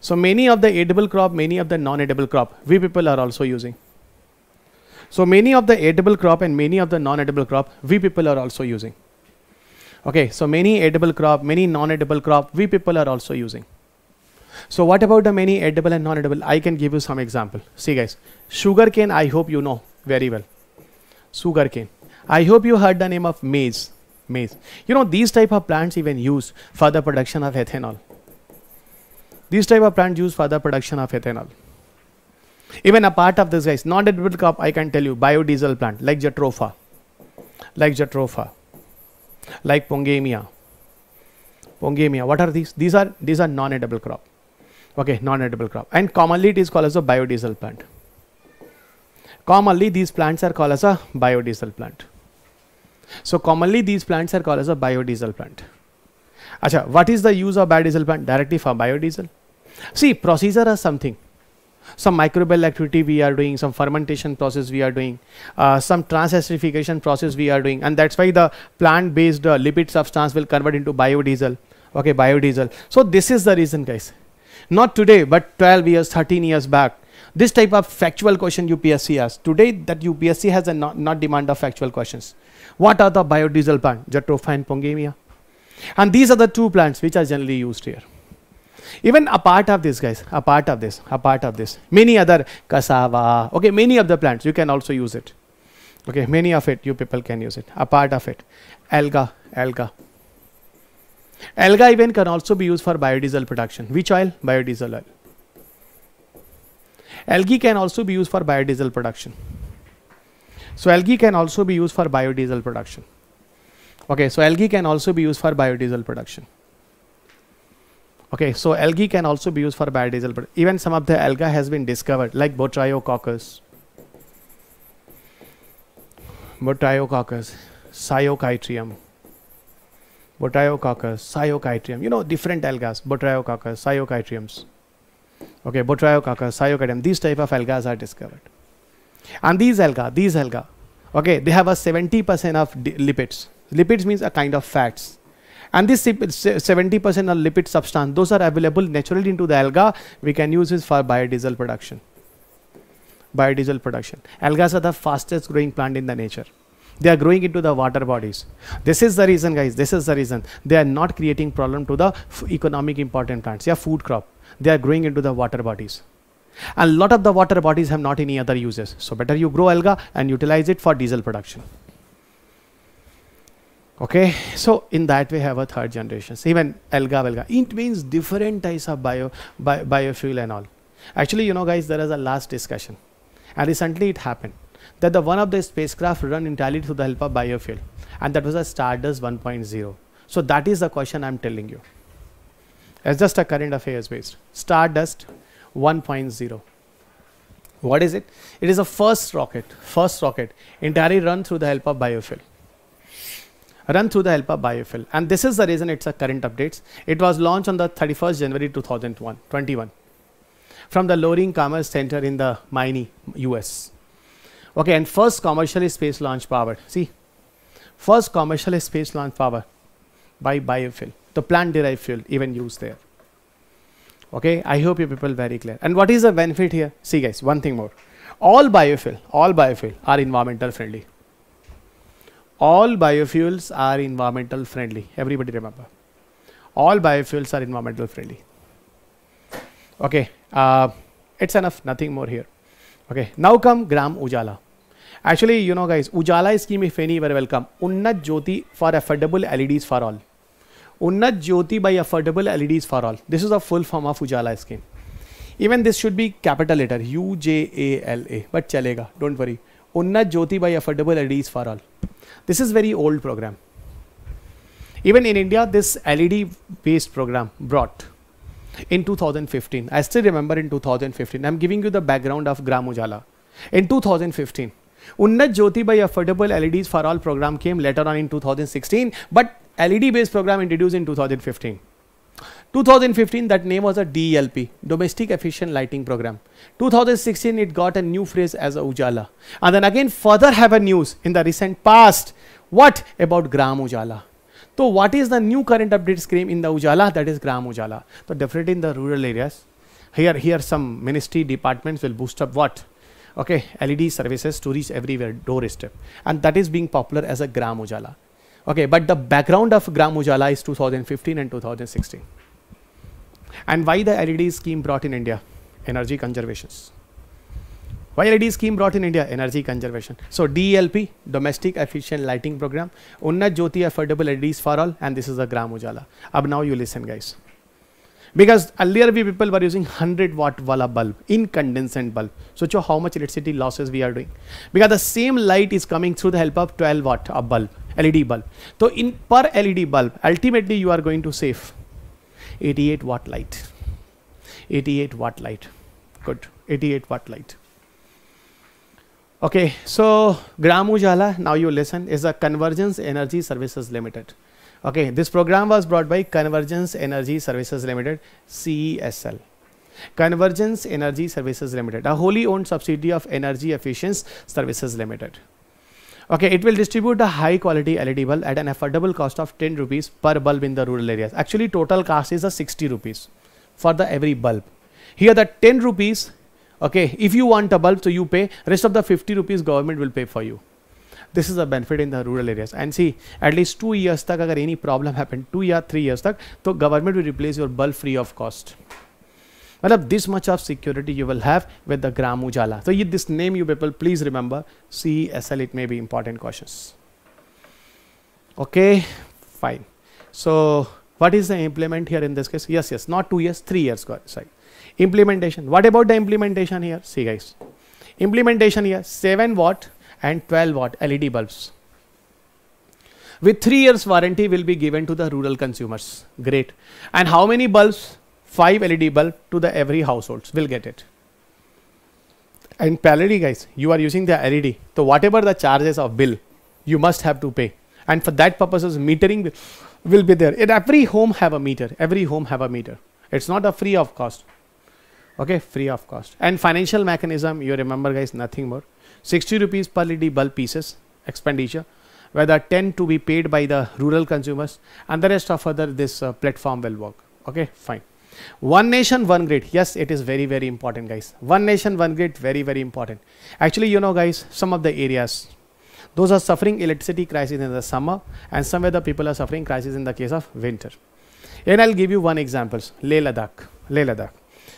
so many of the edible crop many of the non edible crop we people are also using so many of the edible crop and many of the non edible crop we people are also using Okay, so many edible crop, many non-edible crop, we people are also using. So what about the many edible and non-edible? I can give you some example. See guys, sugar cane, I hope you know very well. Sugar cane. I hope you heard the name of maize. Maize. You know, these type of plants even used for the production of ethanol. These type of plants used for the production of ethanol. Even a part of this guys, non-edible crop, I can tell you, biodiesel plant like Jatropha. Like Jatropha like pongamia. Pongamia, what are these? These are these are non-edible crop. Okay, non-edible crop. And commonly it is called as a biodiesel plant. Commonly these plants are called as a biodiesel plant. So commonly these plants are called as a biodiesel plant. Acha, what is the use of biodiesel plant? Directly for biodiesel. See, procedure or something some microbial activity we are doing some fermentation process we are doing uh, some transesterification process we are doing and that's why the plant based uh, lipid substance will convert into biodiesel okay biodiesel so this is the reason guys not today but 12 years 13 years back this type of factual question UPSC has today that UPSC has a not, not demand of factual questions what are the biodiesel plant jatropha and pongamia and these are the two plants which are generally used here even a part of this guys A part of this A part of this many other cassava okay many of the plants you can also use it okay many of it you people can use it A part of it alga alga alga even can also be used for biodiesel production which oil biodiesel oil algae can also be used for biodiesel production so algae can also be used for biodiesel production okay so algae can also be used for biodiesel production Okay, so algae can also be used for biodiesel, but even some of the algae has been discovered, like Botryococcus, Botryococcus, Cyocytrium, Botryococcus, Cyocytrium. You know, different algaes, Botryococcus, Cyocytriums. Okay, Botryococcus, Cyocytrium. These type of algaes are discovered, and these algae, these algae, okay, they have a 70% of lipids. Lipids means a kind of fats and this 70% are lipid substance those are available naturally into the alga we can use this for biodiesel production biodiesel production algas are the fastest growing plant in the nature they are growing into the water bodies this is the reason guys this is the reason they are not creating problem to the economic important plants are food crop they are growing into the water bodies and lot of the water bodies have not any other uses so better you grow alga and utilize it for diesel production Okay, so in that we have a third generation. So even alga valga. It means different types of bio, bio biofuel and all. Actually, you know, guys, there is a last discussion, and recently it happened that the one of the spacecraft run entirely through the help of biofuel, and that was a Stardust 1.0. So that is the question I'm telling you. It's just a current affairs based Stardust 1.0. What is it? It is a first rocket, first rocket entirely run through the help of biofuel run through the help of biofuel, and this is the reason it's a current updates it was launched on the 31st january 2021 from the loring commerce center in the Miami us okay and first commercial space launch power. see first commercial space launch power by biofuel the plant derived fuel even used there okay i hope you people very clear and what is the benefit here see guys one thing more all biofuel all biofuel are environmental friendly all biofuels are environmental friendly everybody remember all biofuels are environmental friendly okay uh, it's enough nothing more here okay now come gram ujala actually you know guys ujala scheme if any very welcome unnat jyoti for affordable leds for all unnat jyoti by affordable leds for all this is the full form of ujala scheme even this should be capital letter u j a l a but chalega don't worry Unnat Jyoti by Affordable LEDs for All. This is very old program. Even in India, this LED based program brought in 2015. I still remember in 2015. I'm giving you the background of Gram Ujala. In 2015, Unnat Jyoti by Affordable LEDs for All program came later on in 2016, but LED based program introduced in 2015. 2015 that name was a DELP, Domestic Efficient Lighting Program. 2016 it got a new phrase as a Ujala. And then again further have a news in the recent past. What about Gram Ujala? So what is the new current update scheme in the Ujala? That is Gram Ujala. So definitely in the rural areas, here here some ministry departments will boost up what? Okay, LED services to reach everywhere doorstep, and that is being popular as a Gram Ujala. Okay, but the background of Gram Ujala is 2015 and 2016. And why the LED scheme brought in India? Energy conservations. Why LED scheme brought in India? Energy conservation. So DELP, Domestic Efficient Lighting Program, Unna Jyoti Affordable LEDs for all and this is the Gram Ujala. Ab now you listen guys. Because earlier we people were using 100 watt wala bulb, incandescent bulb. So show how much electricity losses we are doing. Because the same light is coming through the help of 12 watt a bulb, LED bulb. So in per LED bulb, ultimately you are going to save 88 watt light 88 watt light good 88 watt light okay so gram ujala now you listen is a convergence energy services limited okay this program was brought by convergence energy services limited cesl convergence energy services limited a wholly owned subsidiary of energy efficiency services limited Okay, it will distribute the high quality LED bulb at an affordable cost of 10 rupees per bulb in the rural areas. Actually, total cost is a 60 rupees for the every bulb. Here the 10 rupees, okay, if you want a bulb, so you pay, rest of the 50 rupees government will pay for you. This is a benefit in the rural areas. And see, at least two years tak, any problem happened, two year, three years tak, so government will replace your bulb free of cost. मतलब this much of security you will have with the Gram Ujala. So this name you people please remember CSL it may be important questions. Okay, fine. So what is the implement here in this case? Yes, yes, not two years, three years. Sorry. Implementation. What about the implementation here? See guys, implementation here 7 watt and 12 watt LED bulbs with 3 years warranty will be given to the rural consumers great and how many bulbs 5 LED bulb to the every households will get it. And parallelly guys, you are using the LED. So whatever the charges of bill, you must have to pay. And for that purposes, metering will be there. every home have a meter. Every home have a meter. It's not a free of cost. Okay, free of cost. And financial mechanism, you remember guys, nothing more. 60 rupees per LED bulb pieces expenditure whether 10 to be paid by the rural consumers and the rest of other this uh, platform will work okay fine one nation, one grid. Yes, it is very, very important, guys. One nation, one grid, very, very important. Actually, you know, guys, some of the areas, those are suffering electricity crisis in the summer and somewhere the people are suffering crisis in the case of winter. And I'll give you one example, Leh Ladakh. Leh Ladakh.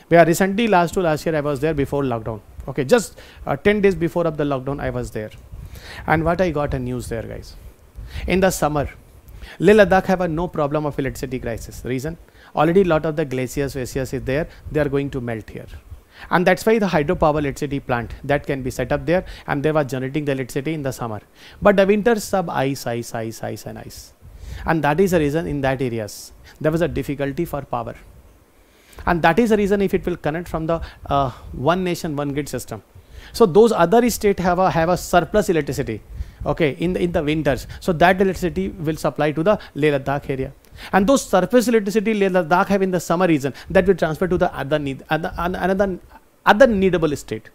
Where recently, last to last year, I was there before lockdown. Okay, just uh, 10 days before of the lockdown, I was there. And what I got a news there, guys. In the summer, Leh Ladakh have a no problem of electricity crisis. Reason? already lot of the glaciers glaciers is there they are going to melt here and that's why the hydropower electricity plant that can be set up there and they were generating the electricity in the summer but the winter sub ice ice ice ice and ice and that is the reason in that areas there was a difficulty for power and that is the reason if it will connect from the uh, one nation one grid system so those other states have a have a surplus electricity okay in the, in the winters so that electricity will supply to the leh ladakh area and those surface electricity Ladakh have in the summer region that will transfer to the other need, another, other needable state.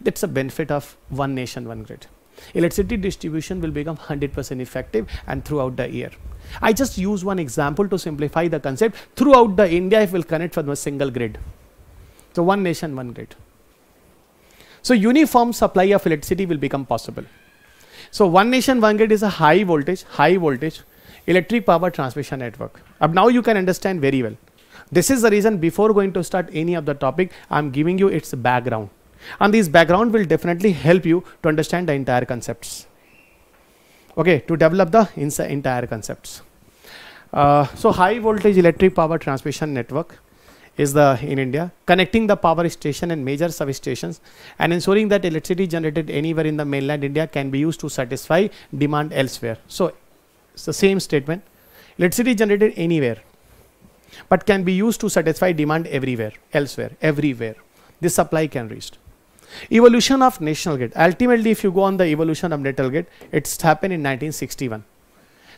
That's a benefit of one nation, one grid. Electricity distribution will become 100% effective and throughout the year. I just use one example to simplify the concept. Throughout the India, it will connect from a single grid. So one nation, one grid. So uniform supply of electricity will become possible. So one nation, one grid is a high voltage, high voltage electric power transmission network. now you can understand very well. This is the reason before going to start any of the topic, I am giving you its background. And this background will definitely help you to understand the entire concepts. Okay, to develop the entire concepts. Uh, so high voltage electric power transmission network is the in India connecting the power station and major substations and ensuring that electricity generated anywhere in the mainland India can be used to satisfy demand elsewhere. So it's the same statement. Electricity generated anywhere, but can be used to satisfy demand everywhere, elsewhere, everywhere. This supply can reach. Evolution of national grid. Ultimately, if you go on the evolution of national grid, it's happened in 1961.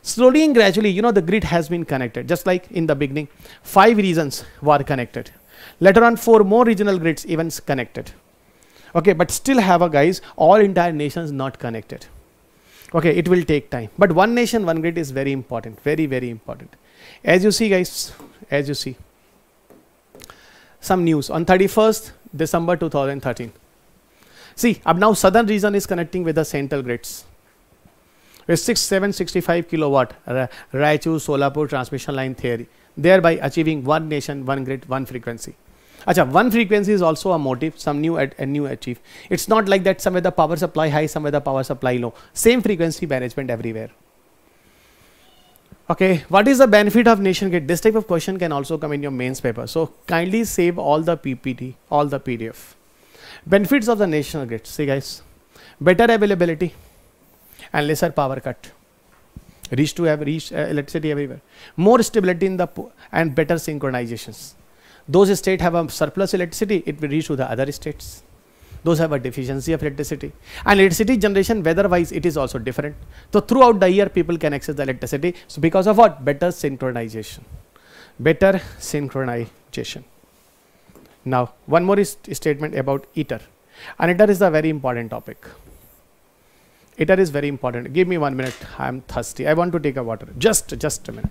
Slowly and gradually, you know, the grid has been connected. Just like in the beginning, five regions were connected. Later on, four more regional grids even connected. Okay, but still have a guys, all entire nations not connected okay it will take time but one nation one grid is very important very very important as you see guys as you see some news on 31st december 2013 see up now southern region is connecting with the central grids with 6765 kilowatt Ra- raichur solapur transmission line theory thereby achieving one nation one grid one frequency Achha, one frequency is also a motive. some new a new achieve. It's not like that somewhere the power supply high, somewhere the power supply low. Same frequency management everywhere. Okay, what is the benefit of nation grid? This type of question can also come in your mains paper. So kindly save all the PPT, all the PDF. Benefits of the national grid. See guys, better availability and lesser power cut. Reach to have reach uh, electricity everywhere. More stability in the and better synchronizations. Those states have a surplus electricity, it will reach to the other states. Those have a deficiency of electricity. And electricity generation weather-wise, it is also different. So throughout the year, people can access the electricity. So because of what? Better synchronization. Better synchronization. Now, one more statement about ITER. And ITER is a very important topic. ITER is very important. Give me one minute. I am thirsty. I want to take a water. Just, just a minute.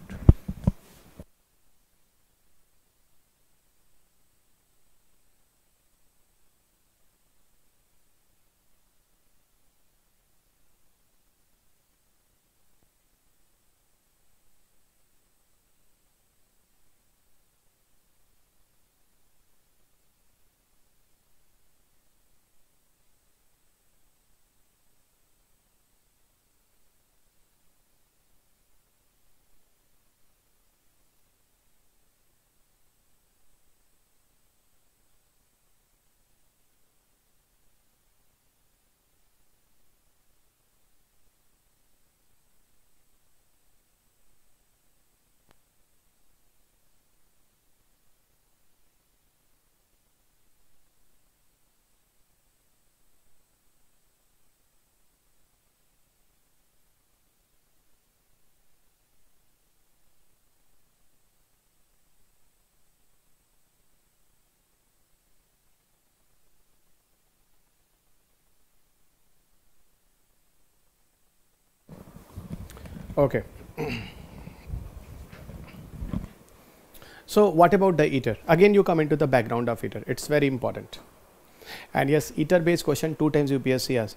Okay. so what about the ITER? Again you come into the background of ITER. It's very important. And yes, ITER based question two times UPSC has.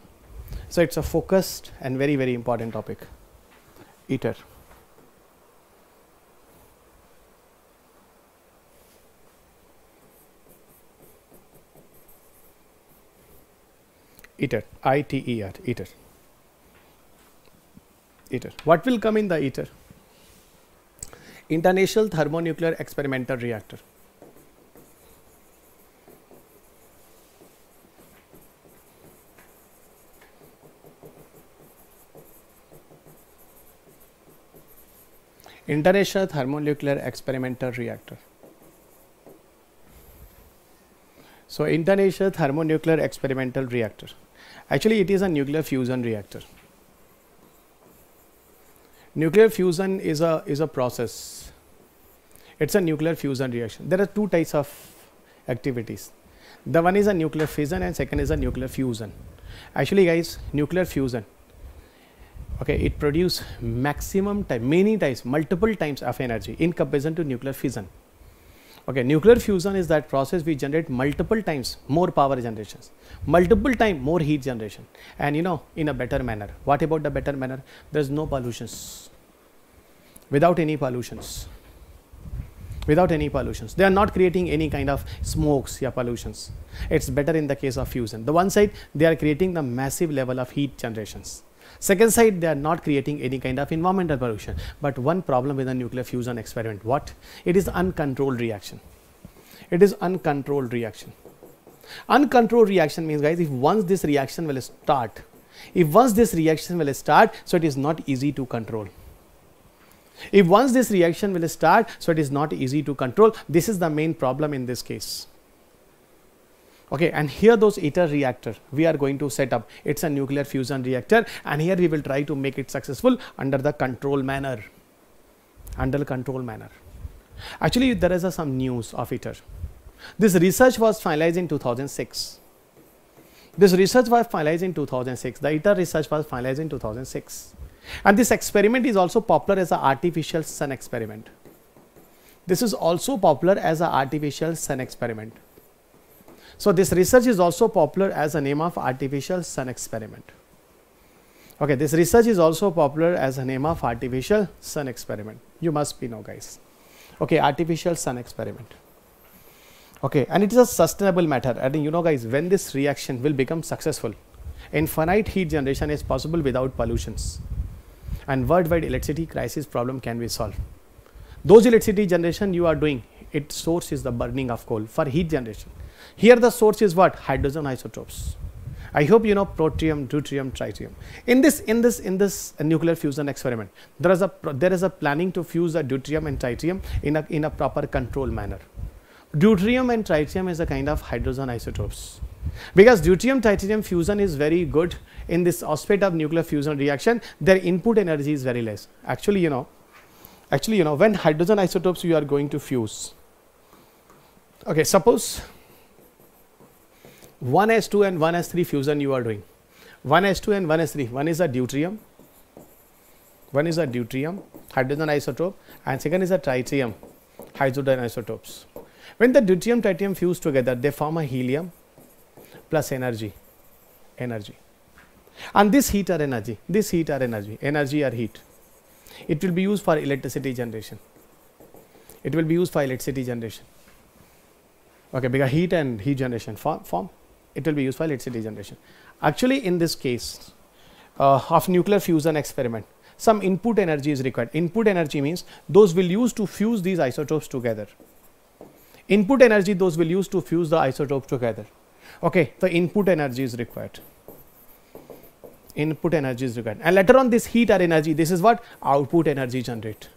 So it's a focused and very very important topic. ITER. ITER, I T E R, ITER ether. What will come in the ether? International Thermonuclear Experimental Reactor. International Thermonuclear Experimental Reactor. So, International Thermonuclear Experimental Reactor. Actually, it is a nuclear fusion reactor. Nuclear fusion is a, is a process. It is a nuclear fusion reaction. There are two types of activities. The one is a nuclear fission and second is a nuclear fusion. Actually guys, nuclear fusion, okay, it produces maximum time, many times, multiple times of energy in comparison to nuclear fission. Okay, nuclear fusion is that process we generate multiple times more power generations, multiple time more heat generation and you know in a better manner. What about the better manner? There is no pollutions, without any pollutions, without any pollutions. They are not creating any kind of smokes or pollutions. It is better in the case of fusion. The one side they are creating the massive level of heat generations. Second side, they are not creating any kind of environmental pollution. But one problem with a nuclear fusion experiment, what? It is uncontrolled reaction. It is uncontrolled reaction. Uncontrolled reaction means guys, if once this reaction will start, if once this reaction will start, so it is not easy to control. If once this reaction will start, so it is not easy to control. This is the main problem in this case okay and here those ITER reactor we are going to set up it's a nuclear fusion reactor and here we will try to make it successful under the control manner under control manner actually there is a, some news of ITER this research was finalized in 2006 this research was finalized in 2006 the ITER research was finalized in 2006 and this experiment is also popular as an artificial sun experiment this is also popular as an artificial sun experiment so, this research is also popular as the name of artificial sun experiment. Okay, this research is also popular as the name of artificial sun experiment. You must be know guys. Okay, artificial sun experiment. Okay, and it is a sustainable I And you know guys, when this reaction will become successful, infinite heat generation is possible without pollutions. And worldwide electricity crisis problem can be solved. Those electricity generation you are doing, its source is the burning of coal for heat generation here the source is what? Hydrogen isotopes. I hope you know protium, deuterium, tritium. In this, in this, in this nuclear fusion experiment, there is a there is a planning to fuse the deuterium and tritium in a in a proper control manner. Deuterium and tritium is a kind of hydrogen isotopes because deuterium tritium fusion is very good in this aspect of nuclear fusion reaction. Their input energy is very less. Actually, you know, actually, you know, when hydrogen isotopes you are going to fuse. Okay, suppose 1s2 and 1s3 fusion you are doing. 1s2 and 1s3, one is a deuterium, one is a deuterium, hydrogen isotope and second is a tritium, hydrogen isotopes. When the deuterium tritium fuse together, they form a helium plus energy, energy. And this heat or energy, this heat or energy, energy or heat, it will be used for electricity generation. It will be used for electricity generation okay because heat and heat generation form, form it will be useful it's a degeneration actually in this case uh, of nuclear fusion experiment some input energy is required input energy means those will use to fuse these isotopes together input energy those will use to fuse the isotopes together okay the input energy is required input energy is required and later on this heat or energy this is what output energy generate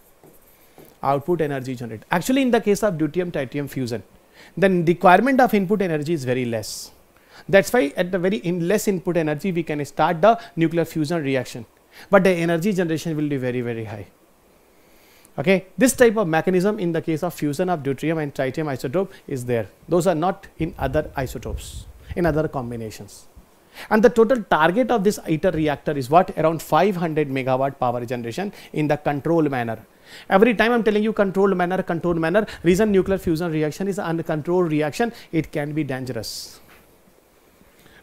output energy generate actually in the case of deuterium titanium fusion then requirement of input energy is very less that's why at the very in less input energy we can start the nuclear fusion reaction. But the energy generation will be very very high. Okay, this type of mechanism in the case of fusion of deuterium and tritium isotope is there. Those are not in other isotopes, in other combinations. And the total target of this ITER reactor is what? Around 500 megawatt power generation in the controlled manner. Every time I am telling you controlled manner, controlled manner, reason nuclear fusion reaction is uncontrolled reaction, it can be dangerous.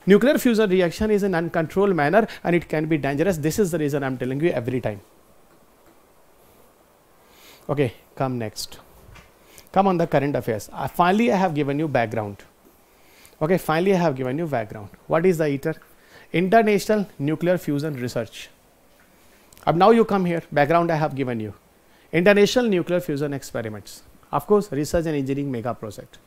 Nuclear fusion reaction is an uncontrolled manner and it can be dangerous. This is the reason I am telling you every time. Okay, come next. Come on the current affairs. Uh, finally, I have given you background. Okay, finally, I have given you background. What is the ITER? International Nuclear Fusion Research. now you come here, background I have given you. International Nuclear Fusion Experiments. Of course, Research and Engineering Mega Project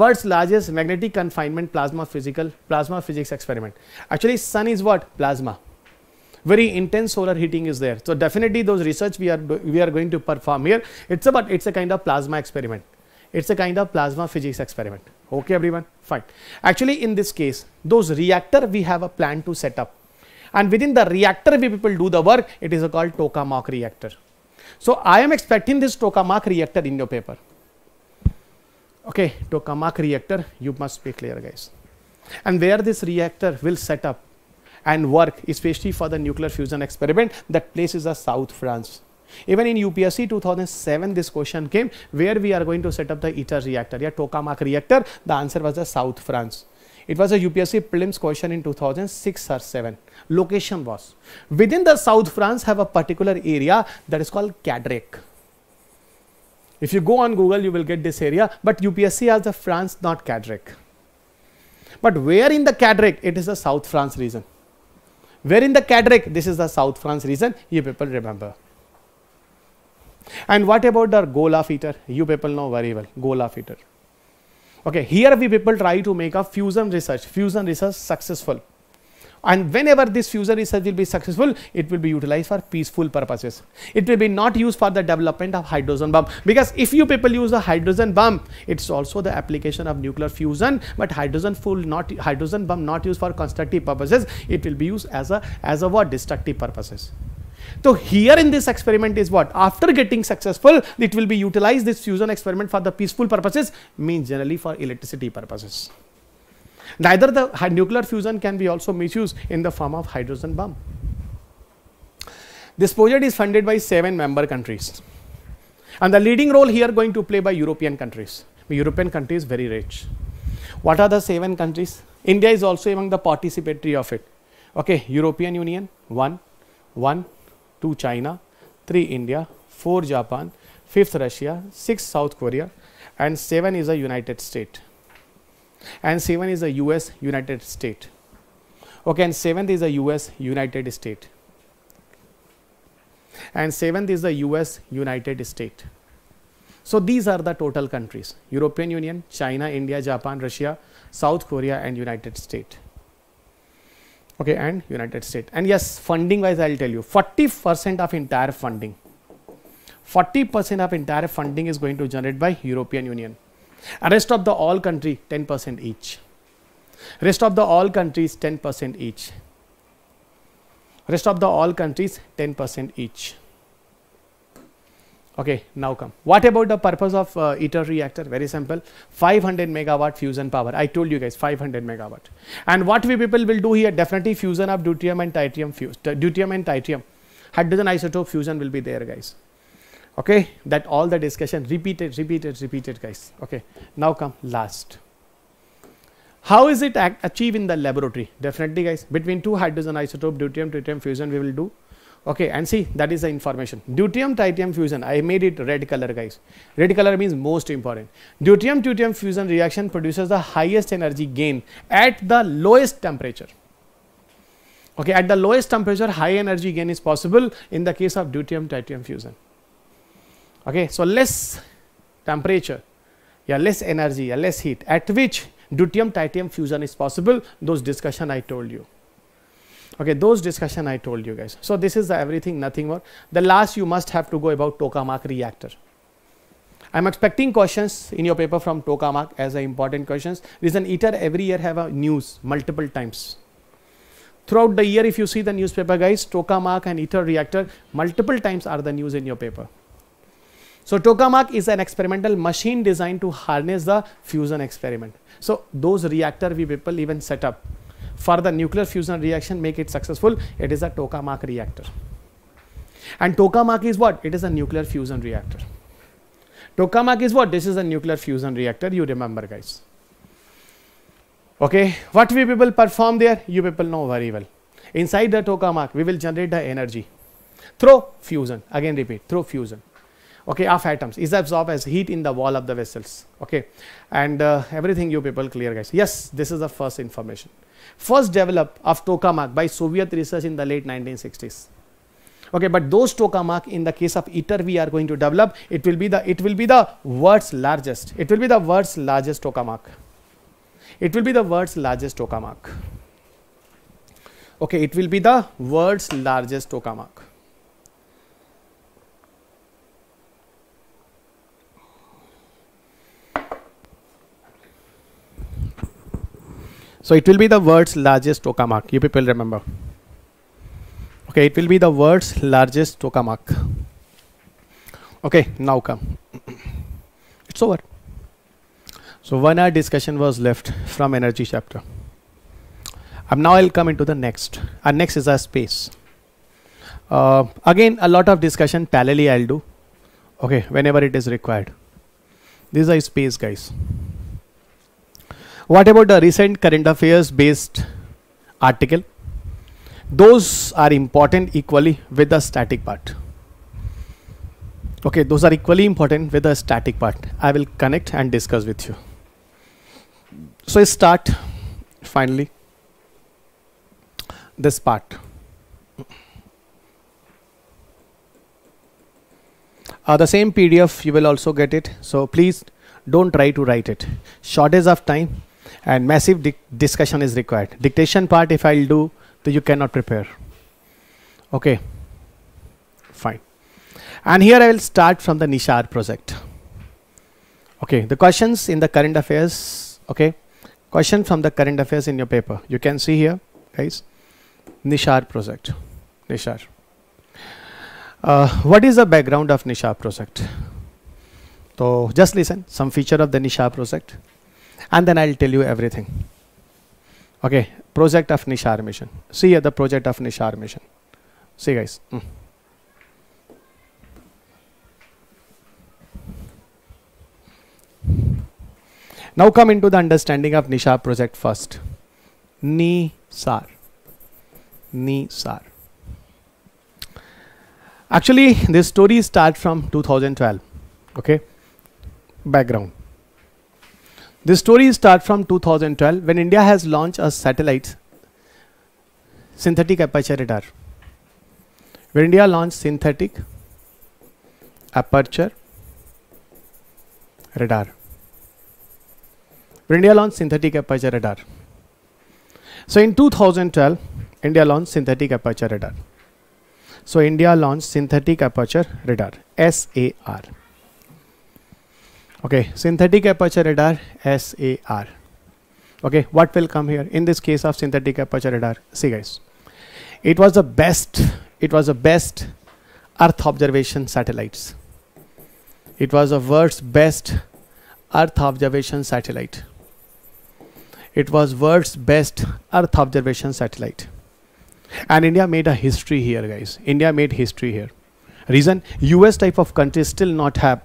world's largest magnetic confinement plasma physical plasma physics experiment. Actually, sun is what? Plasma. Very intense solar heating is there. So definitely those research we are we are going to perform here. It's about it's a kind of plasma experiment. It's a kind of plasma physics experiment. Okay, everyone, fine. Actually, in this case, those reactor we have a plan to set up, and within the reactor we people do the work. It is called tokamak reactor. So I am expecting this tokamak reactor in your paper okay Tokamak reactor you must be clear guys and where this reactor will set up and work especially for the nuclear fusion experiment that place is a South France even in UPSC 2007 this question came where we are going to set up the ITER reactor yeah Tokamak reactor the answer was the South France it was a UPSC prelims question in 2006 or 7 location was within the South France have a particular area that is called Cadrec if you go on Google, you will get this area, but UPSC has the France, not Cadrec. But where in the Cadrec? It is the South France region. Where in the Cadrec? This is the South France region, you people remember. And what about the Gola feeder? You people know very well, Gola feeder. Okay, here we people try to make a fusion research, fusion research successful and whenever this fusion research will be successful it will be utilized for peaceful purposes it will be not used for the development of hydrogen bomb because if you people use a hydrogen bomb it's also the application of nuclear fusion but hydrogen full not hydrogen bomb not used for constructive purposes it will be used as a as a what destructive purposes so here in this experiment is what after getting successful it will be utilized this fusion experiment for the peaceful purposes means generally for electricity purposes Neither the nuclear fusion can be also misused in the form of hydrogen bomb. This project is funded by seven member countries. And the leading role here going to play by European countries. European countries very rich. What are the seven countries? India is also among the participatory of it. Okay, European Union, one, one, two China, three India, four Japan, fifth Russia, six South Korea, and seven is the United States and 7 is a US United State. Okay, and 7th is a US United State. And 7th is the US United State. So, these are the total countries European Union, China, India, Japan, Russia, South Korea and United State. Okay, and United State. And yes, funding wise I will tell you 40 percent of entire funding 40 percent of entire funding is going to generate by European Union rest of the all country 10% each rest of the all countries 10% each rest of the all countries 10% each okay now come what about the purpose of uh, ITER reactor very simple 500 megawatt fusion power i told you guys 500 megawatt and what we people will do here definitely fusion of deuterium and tritium uh, deuterium and tritium hydrogen isotope fusion will be there guys okay that all the discussion repeated repeated repeated guys okay now come last how is it achieved in the laboratory definitely guys between two hydrogen isotope deuterium tritium fusion we will do okay and see that is the information deuterium tritium fusion i made it red color guys red color means most important deuterium tritium fusion reaction produces the highest energy gain at the lowest temperature okay at the lowest temperature high energy gain is possible in the case of deuterium tritium fusion okay so less temperature yeah less energy yeah, less heat at which deuterium titanium fusion is possible those discussion i told you okay those discussion i told you guys so this is everything nothing more the last you must have to go about tokamak reactor i'm expecting questions in your paper from tokamak as a important questions reason iter every year have a news multiple times throughout the year if you see the newspaper guys tokamak and iter reactor multiple times are the news in your paper so tokamak is an experimental machine designed to harness the fusion experiment. So those reactor we people even set up for the nuclear fusion reaction make it successful. It is a tokamak reactor. And tokamak is what? It is a nuclear fusion reactor. Tokamak is what? This is a nuclear fusion reactor. You remember guys. Okay. What we people perform there? You people know very well. Inside the tokamak, we will generate the energy through fusion. Again repeat, through fusion okay of atoms is absorbed as heat in the wall of the vessels okay and uh, everything you people clear guys yes this is the first information first developed of tokamak by soviet research in the late 1960s okay but those tokamak in the case of ITER, we are going to develop it will be the it will be the world's largest it will be the world's largest tokamak it will be the world's largest tokamak okay it will be the world's largest tokamak So it will be the world's largest tokamak. You people remember. Okay, it will be the world's largest tokamak. Okay, now come. (clears throat) it's over. So one hour discussion was left from energy chapter. And um, now I'll come into the next. And uh, next is our space. Uh, again, a lot of discussion parallelly I'll do. Okay, whenever it is required. These are space guys. What about the recent current affairs based article? Those are important equally with the static part. Okay, those are equally important with the static part. I will connect and discuss with you. So I start finally this part. Uh, the same PDF you will also get it. So please don't try to write it. Shortage of time, and massive di discussion is required dictation part if i'll do then you cannot prepare okay fine and here i will start from the nishar project okay the questions in the current affairs okay question from the current affairs in your paper you can see here guys nishar project nishar uh, what is the background of nishar project so just listen some feature of the nishar project and then I'll tell you everything. Okay, project of Nishar mission. See here the project of Nishar mission. See guys. Mm. Now come into the understanding of Nishar project first. Nisar. Nisar. Actually, this story starts from 2012. Okay, background. This story starts from 2012 when India has launched a satellite, synthetic aperture radar. When India launched synthetic aperture radar. When India launched synthetic aperture radar. So in 2012, India launched synthetic aperture radar. So India launched synthetic aperture radar, SAR okay synthetic aperture radar SAR okay what will come here in this case of synthetic aperture radar see guys it was the best it was the best earth observation satellites it was the world's best earth observation satellite it was world's best earth observation satellite and india made a history here guys india made history here reason us type of countries still not have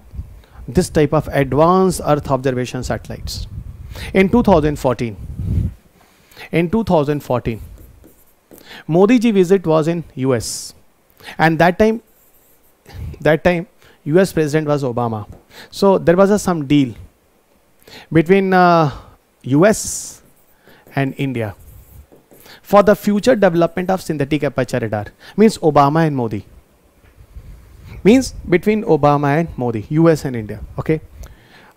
this type of advanced earth observation satellites in 2014 in 2014 modi ji visit was in us and that time that time us president was obama so there was a some deal between uh, us and india for the future development of synthetic aperture radar means obama and modi means between Obama and Modi, US and India. Okay,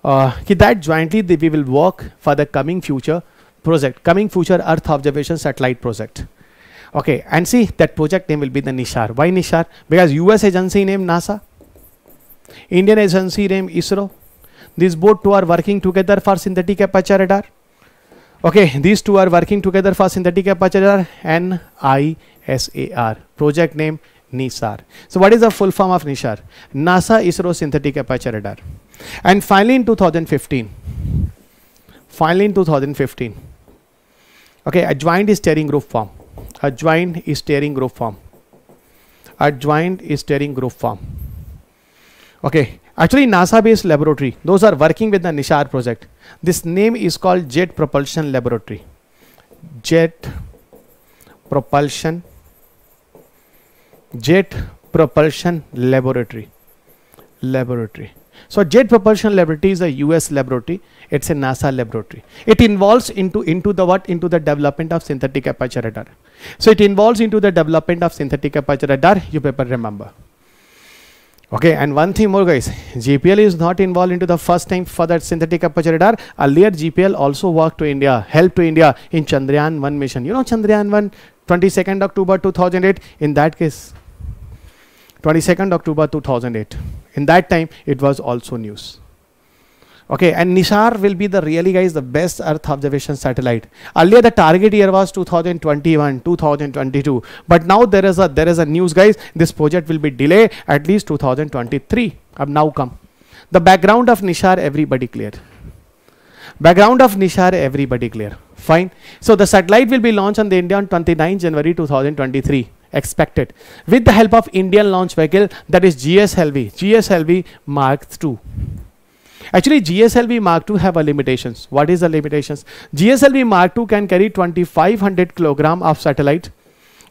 uh, that jointly we will work for the coming future project, coming future Earth observation satellite project. Okay, and see that project name will be the Nishar. Why Nishar? Because US agency name NASA, Indian agency name ISRO. These both two are working together for synthetic aperture radar. Okay, these two are working together for synthetic aperture radar and ISAR. Project name NISAR. So what is the full form of NISAR? NASA ISRO Synthetic Aperture Radar. And finally in 2015, finally in 2015, okay, a joint steering group form. A joint steering group form. A joint steering group form. Okay, actually NASA based laboratory, those are working with the NISAR project. This name is called Jet Propulsion Laboratory. Jet Propulsion Jet Propulsion Laboratory. Laboratory. So Jet Propulsion Laboratory is a US laboratory. It's a NASA laboratory. It involves into into the what into the development of synthetic aperture radar. So it involves into the development of synthetic aperture radar. You better remember. Okay, and one thing more, guys. GPL is not involved into the first time for that synthetic aperture radar. Earlier, GPL also worked to India, helped to India in Chandrayaan 1 mission. You know Chandrayaan 1, 22nd October 2008. In that case, 22nd October 2008. In that time, it was also news. Okay, and Nishar will be the really guys the best Earth observation satellite. Earlier the target year was 2021, 2022, but now there is a there is a news guys. This project will be delayed at least 2023. I've now come. The background of Nishar, everybody clear. Background of Nishar, everybody clear. Fine. So the satellite will be launched on the India on 29 January 2023 expected with the help of Indian launch vehicle that is GSLV, GSLV Mark II. Actually, GSLV Mark II have a limitations. What is the limitations? GSLV Mark II can carry 2500 kilogram of satellite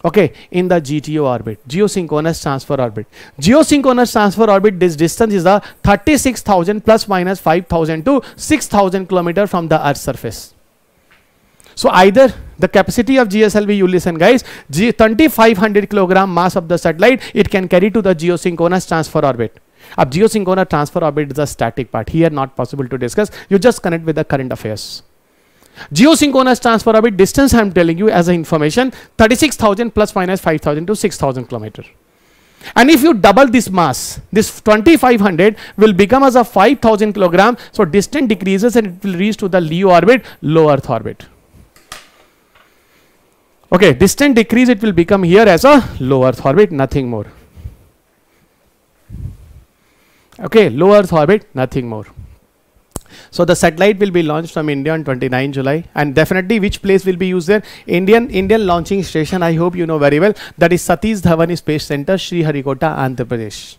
okay in the gto orbit geosynchronous transfer orbit geosynchronous transfer orbit this distance is the 36000 plus minus 5000 to 6000 kilometer from the earth surface so either the capacity of GSLV, you listen guys, 2500 kilogram mass of the satellite, it can carry to the geosynchronous transfer orbit. Now geosynchronous transfer orbit is a static part. Here not possible to discuss. You just connect with the current affairs. Geosynchronous transfer orbit distance I am telling you as an information 36,000 plus minus 5,000 to 6,000 kilometer. And if you double this mass, this 2500 will become as a 5000 kilogram. So distance decreases and it will reach to the Leo orbit, low Earth orbit. Okay, distance decrease it will become here as a low earth orbit, nothing more. Okay, low earth orbit, nothing more. So the satellite will be launched from India on 29 July and definitely which place will be used there? Indian Indian launching station, I hope you know very well. That is Satish Dhawan Space Center, Sriharikota, Andhra Pradesh.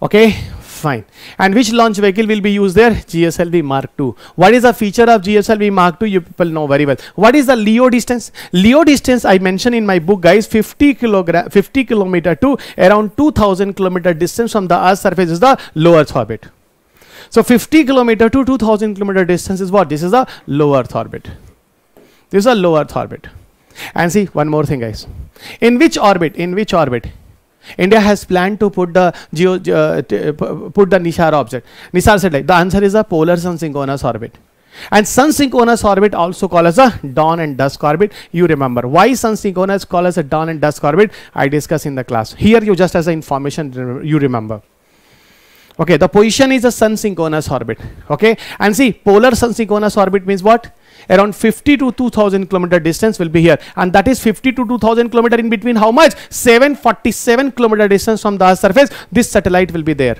Okay, fine and which launch vehicle will be used there gslv mark ii what is the feature of gslv mark ii you people know very well what is the leo distance leo distance i mentioned in my book guys 50 kilogram 50 kilometer to around 2000 kilometer distance from the earth surface is the low earth orbit so 50 kilometer to 2000 kilometer distance is what this is the low earth orbit this is a low earth orbit and see one more thing guys in which orbit in which orbit India has planned to put the geo, uh, uh put the Nishar object. Nishar satellite. The answer is a polar sun synchronous orbit. And sun synchronous orbit also called as a dawn and dusk orbit. You remember why sun synchronous called as a dawn and dusk orbit? I discuss in the class. Here you just as an information you remember. Okay, the position is a sun synchronous orbit. Okay, and see polar sun synchronous orbit means what? Around 50 to 2000 kilometer distance will be here, and that is 50 to 2000 kilometer in between. How much? 747 kilometer distance from the Earth's surface. This satellite will be there.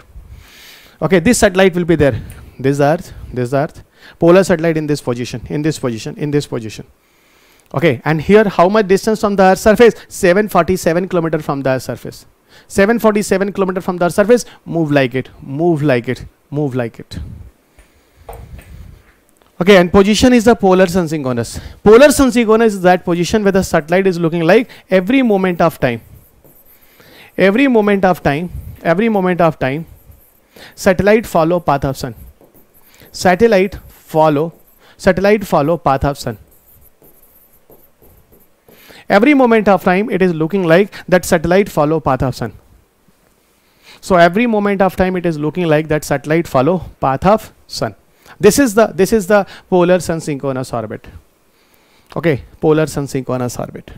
Okay, this satellite will be there. This Earth, this Earth, polar satellite in this position, in this position, in this position. Okay, and here how much distance from the Earth's surface? 747 kilometer from the Earth's surface. 747 kilometer from the surface. Move like it. Move like it. Move like it. Okay, and position is the polar sun synchronous. Polar sun synchronous is that position where the satellite is looking like every moment of time. Every moment of time, every moment of time, satellite follow path of sun. Satellite follow, satellite follow path of sun every moment of time it is looking like that satellite follow path of sun so every moment of time it is looking like that satellite follow path of sun this is the this is the polar sun synchronous orbit okay polar sun synchronous orbit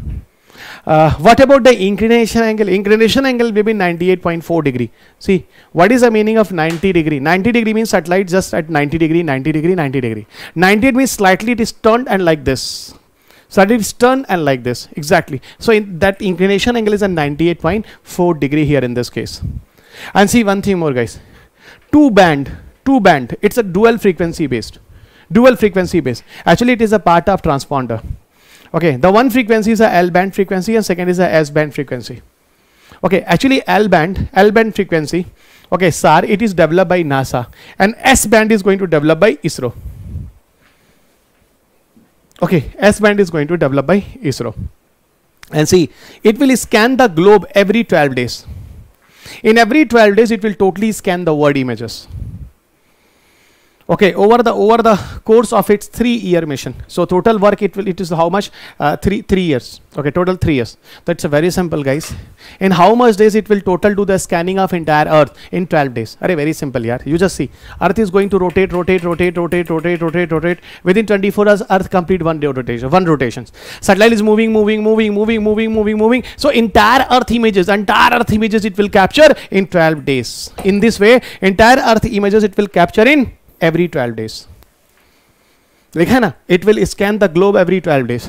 uh, what about the inclination angle inclination angle will be 98.4 degree see what is the meaning of 90 degree 90 degree means satellite just at 90 degree 90 degree 90 degree 90 means slightly it is turned and like this so it's turn and like this, exactly. So in that inclination angle is a 98.4 degree here in this case. And see one thing more guys, two band, two band, it's a dual frequency based, dual frequency based. Actually it is a part of transponder. Okay, the one frequency is a L band frequency and second is a S band frequency. Okay, actually L band, L band frequency, okay, SAR, it is developed by NASA and S band is going to develop by ISRO okay s-band is going to develop by isro and see it will scan the globe every 12 days in every 12 days it will totally scan the word images okay over the over the course of its three year mission so total work it will it is how much uh, three three years okay total three years that's a very simple guys in how much days it will total do the scanning of entire earth in 12 days are very simple yaar you just see earth is going to rotate rotate rotate rotate rotate rotate rotate within 24 hours earth complete one day rotation one rotations satellite is moving moving moving moving moving moving moving so entire earth images entire earth images it will capture in 12 days in this way entire earth images it will capture in every 12 days. देखा है ना it will scan the 12 days,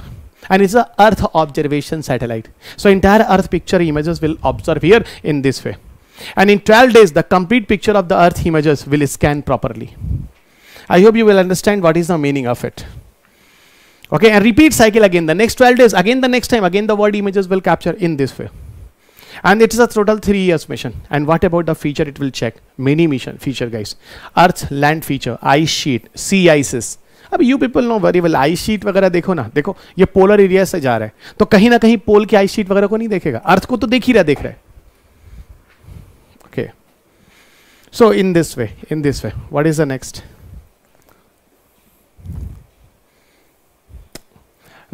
and it's a earth observation satellite so entire earth picture images will observe here in this way and in 12 days the complete picture of the earth images will scan properly i hope you will understand what is the meaning of it okay and repeat cycle again the next 12 days again the next time again the world images will capture in this way and it is a total 3 years mission and what about the feature it will check many mission feature guys earth land feature ice sheet sea ices अब you people know very well ice sheet वगैरह देखो ना देखो ये polar area से जा रहा है तो कहीं ना कहीं पोल की आइस शीट वगैरह को नहीं देखेगा अर्थ को तो देख ही रहा देख रहा है okay so in this way in this way what is the next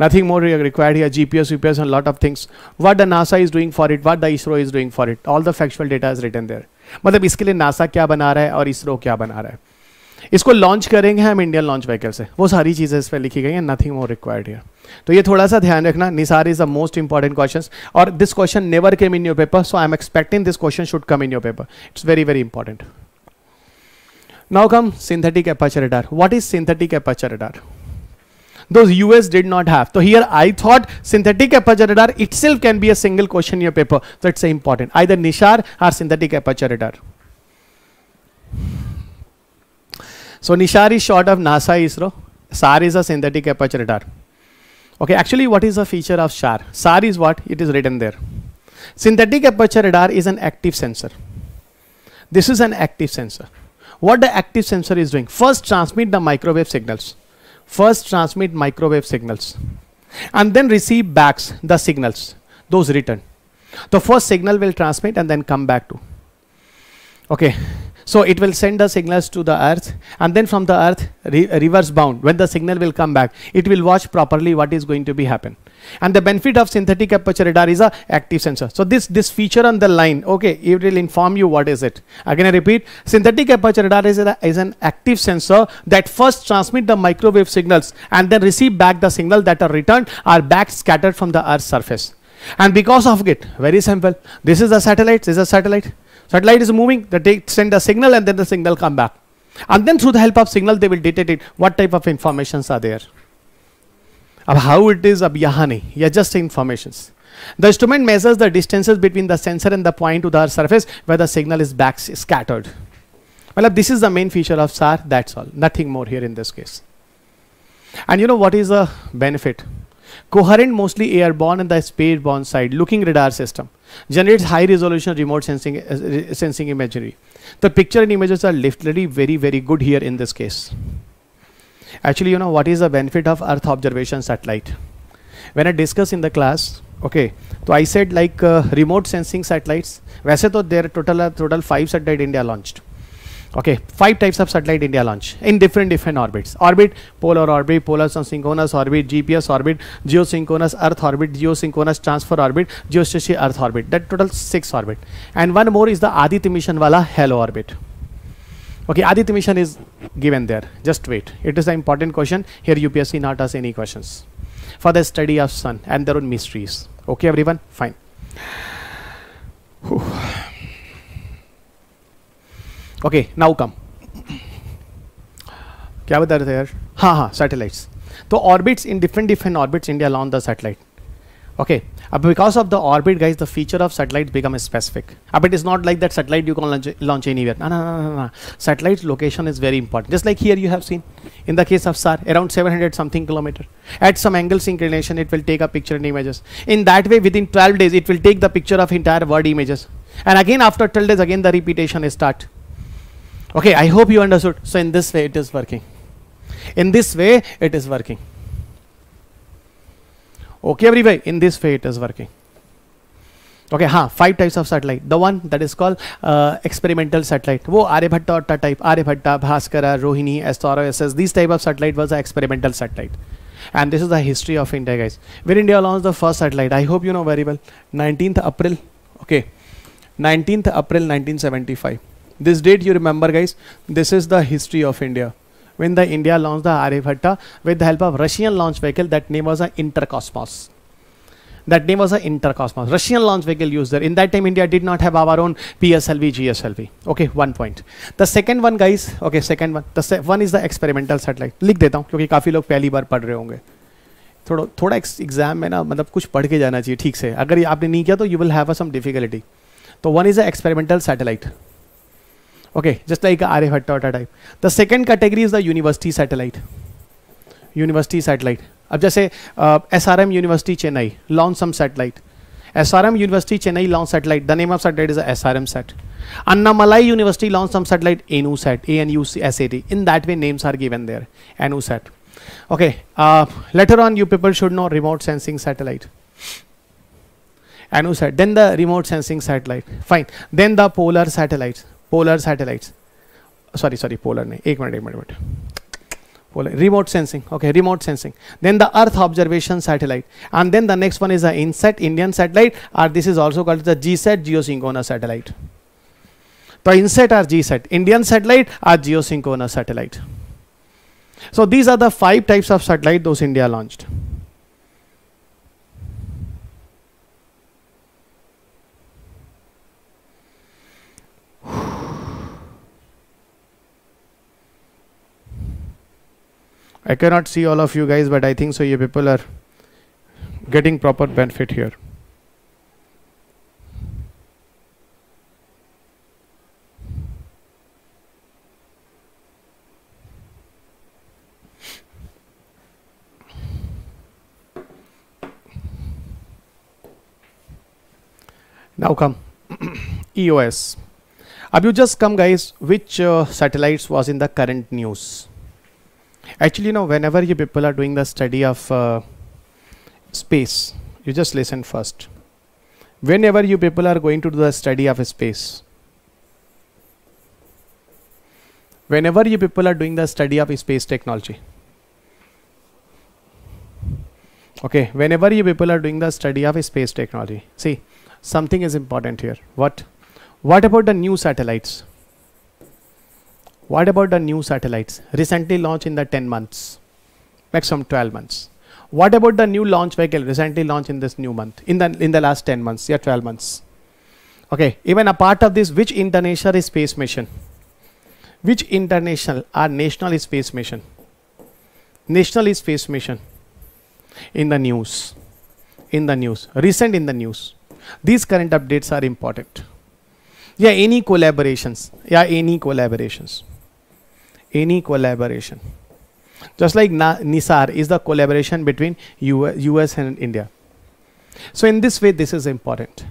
nothing more required here gps gps and lot of things what the nasa is doing for it what the isro is doing for it all the factual data is written there मतलब इसके लिए NASA क्या बना रहा है और इसरो क्या बना रहा है इसको लॉन्च करेंगे हम इंडियन लॉन्च व्हीकल से वो सारी चीज़ें इस पर लिखी गई हैं नथिंग मोर रिक्वायर्ड हियर तो ये थोड़ा सा ध्यान रखना NISAR is the most important question और this question never came in your paper so I am expecting this question should come in your paper it's very very important now come synthetic aperture radar what is synthetic aperture radar those US did not have. So here I thought synthetic aperture radar itself can be a single question in your paper. That's important. Either Nishar or synthetic aperture radar. So Nishar is short of NASA ISRO. SAR is a synthetic aperture radar. Okay, actually what is the feature of SAR? SAR is what? It is written there. Synthetic aperture radar is an active sensor. This is an active sensor. What the active sensor is doing? First transmit the microwave signals first transmit microwave signals and then receive backs the signals those return. the first signal will transmit and then come back to okay so it will send the signals to the earth and then from the earth re reverse bound when the signal will come back it will watch properly what is going to be happen. And the benefit of synthetic aperture radar is a active sensor. So this this feature on the line okay it will inform you what is it. Again I repeat synthetic aperture radar is, a, is an active sensor that first transmit the microwave signals and then receive back the signal that are returned are back scattered from the earth's surface and because of it very simple this is a satellite this is a satellite Satellite is moving, That they send a signal and then the signal come back. And then through the help of signal, they will detect it, what type of informations are there. Of how it is, ab yahani yeah, just informations. The instrument measures the distances between the sensor and the point to the surface where the signal is back scattered. Well, this is the main feature of SAR, that's all. Nothing more here in this case. And you know what is the benefit? Coherent, mostly airborne and the spaceborne side, looking radar system generates high resolution remote sensing uh, sensing imagery the picture and images are literally very very good here in this case actually you know what is the benefit of earth observation satellite when i discuss in the class okay so i said like uh, remote sensing satellites वैसे तो there total total five satellite India launched okay five types of satellite india launch in different different orbits orbit polar orbit polar sun synchronous orbit gps orbit geosynchronous earth orbit geosynchronous transfer orbit geostationary earth orbit that total six orbit and one more is the aditya mission wala hello orbit okay aditya mission is given there just wait it is an important question here upsc not ask any questions for the study of sun and their own mysteries okay everyone fine Whew. Okay, now come. क्या बता रहे थे यार हाँ हाँ satellites तो orbits in different different orbits India launch okay because of the orbit guys the feature of satellite become specific but it's not like that satellite you can launch, launch anywhere no, no no no no satellite location is very important just like here you have seen in the case of sar around 700 something kilometer at some angle inclination it will take a picture and images in that way within 12 days it will take the picture of entire world images and again after 12 days again the repetition is start okay i hope you understood so in this way it is working in this way it is working okay everybody in this way it is working okay ha five types of satellite the one that is called uh, experimental satellite wo aryabhatta or type aryabhatta bhaskara rohini astro ss these type of satellite was a experimental satellite and this is the history of india guys where india launched the first satellite i hope you know very well 19th april okay 19th april 1975 this date you remember guys this is the history of india when the india launched the aryabhatta with the help of russian launch vehicle that name was the interkosmos that name was the interkosmos russian launch vehicle used there in that time india did not have our own pslv gslv okay one point the second one guys okay second one the se- one is the experimental satellite लिख देता हूँ क्योंकि काफ़ी लोग पहली बार पढ़ रहे होंगे थोड़ा थोड़ा एग्जाम में ना मतलब कुछ पढ़ के जाना चाहिए ठीक से अगर ये आपने नहीं किया तो you will have a some difficulty तो one is a experimental satellite okay just like aryabhatta or type the second category is the university satellite university satellite ab just say srm university chennai launch some satellite srm university chennai launch satellite the name of satellite is a srm sat annamalai university launch some satellite anu sat anu sat in that way names are given there anu sat okay uh, later on you people should know remote sensing satellite anu sat then the remote sensing satellite fine then the polar satellites Polar satellites. sorry sorry polar nahi ek minute ek minute polar remote sensing okay remote sensing then the earth observation satellite and then the next one is the insat indian satellite or this is also called the gsat geosynchronous satellite the insat or gsat indian satellite or geosynchronous satellite so these are the five types of satellite those india launched I cannot see all of you guys, but I think so you people are getting proper benefit here. Now come EOS. (clears throat) Have you just come guys, which uh, satellites was in the current news? actually you know whenever you people are doing the study of uh, space you just listen first whenever you people are going to do the study of space whenever you people are doing the study of space technology okay whenever you people are doing the study of space technology see something is important here what what about the new satellites what about the new satellites recently launched in the 10 months, maximum 12 months? What about the new launch vehicle recently launched in this new month, in the, in the last 10 months, yeah, 12 months? Okay, even a part of this, which international space mission? Which international or national space mission? National space mission in the news, in the news, recent in the news. These current updates are important. Yeah, any collaborations. Yeah, any collaborations any collaboration. Just like Na NISAR is the collaboration between US, US and India. So in this way, this is important.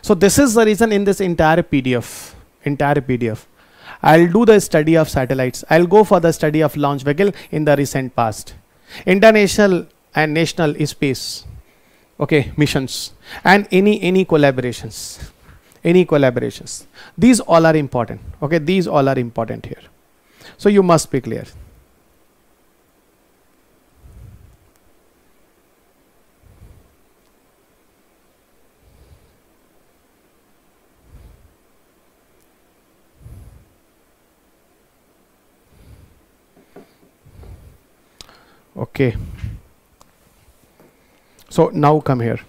So this is the reason in this entire PDF, entire PDF, I'll do the study of satellites. I'll go for the study of launch vehicle in the recent past. International and national space, okay, missions and any, any collaborations, any collaborations. These all are important. Okay. These all are important here. So you must be clear. okay so now come here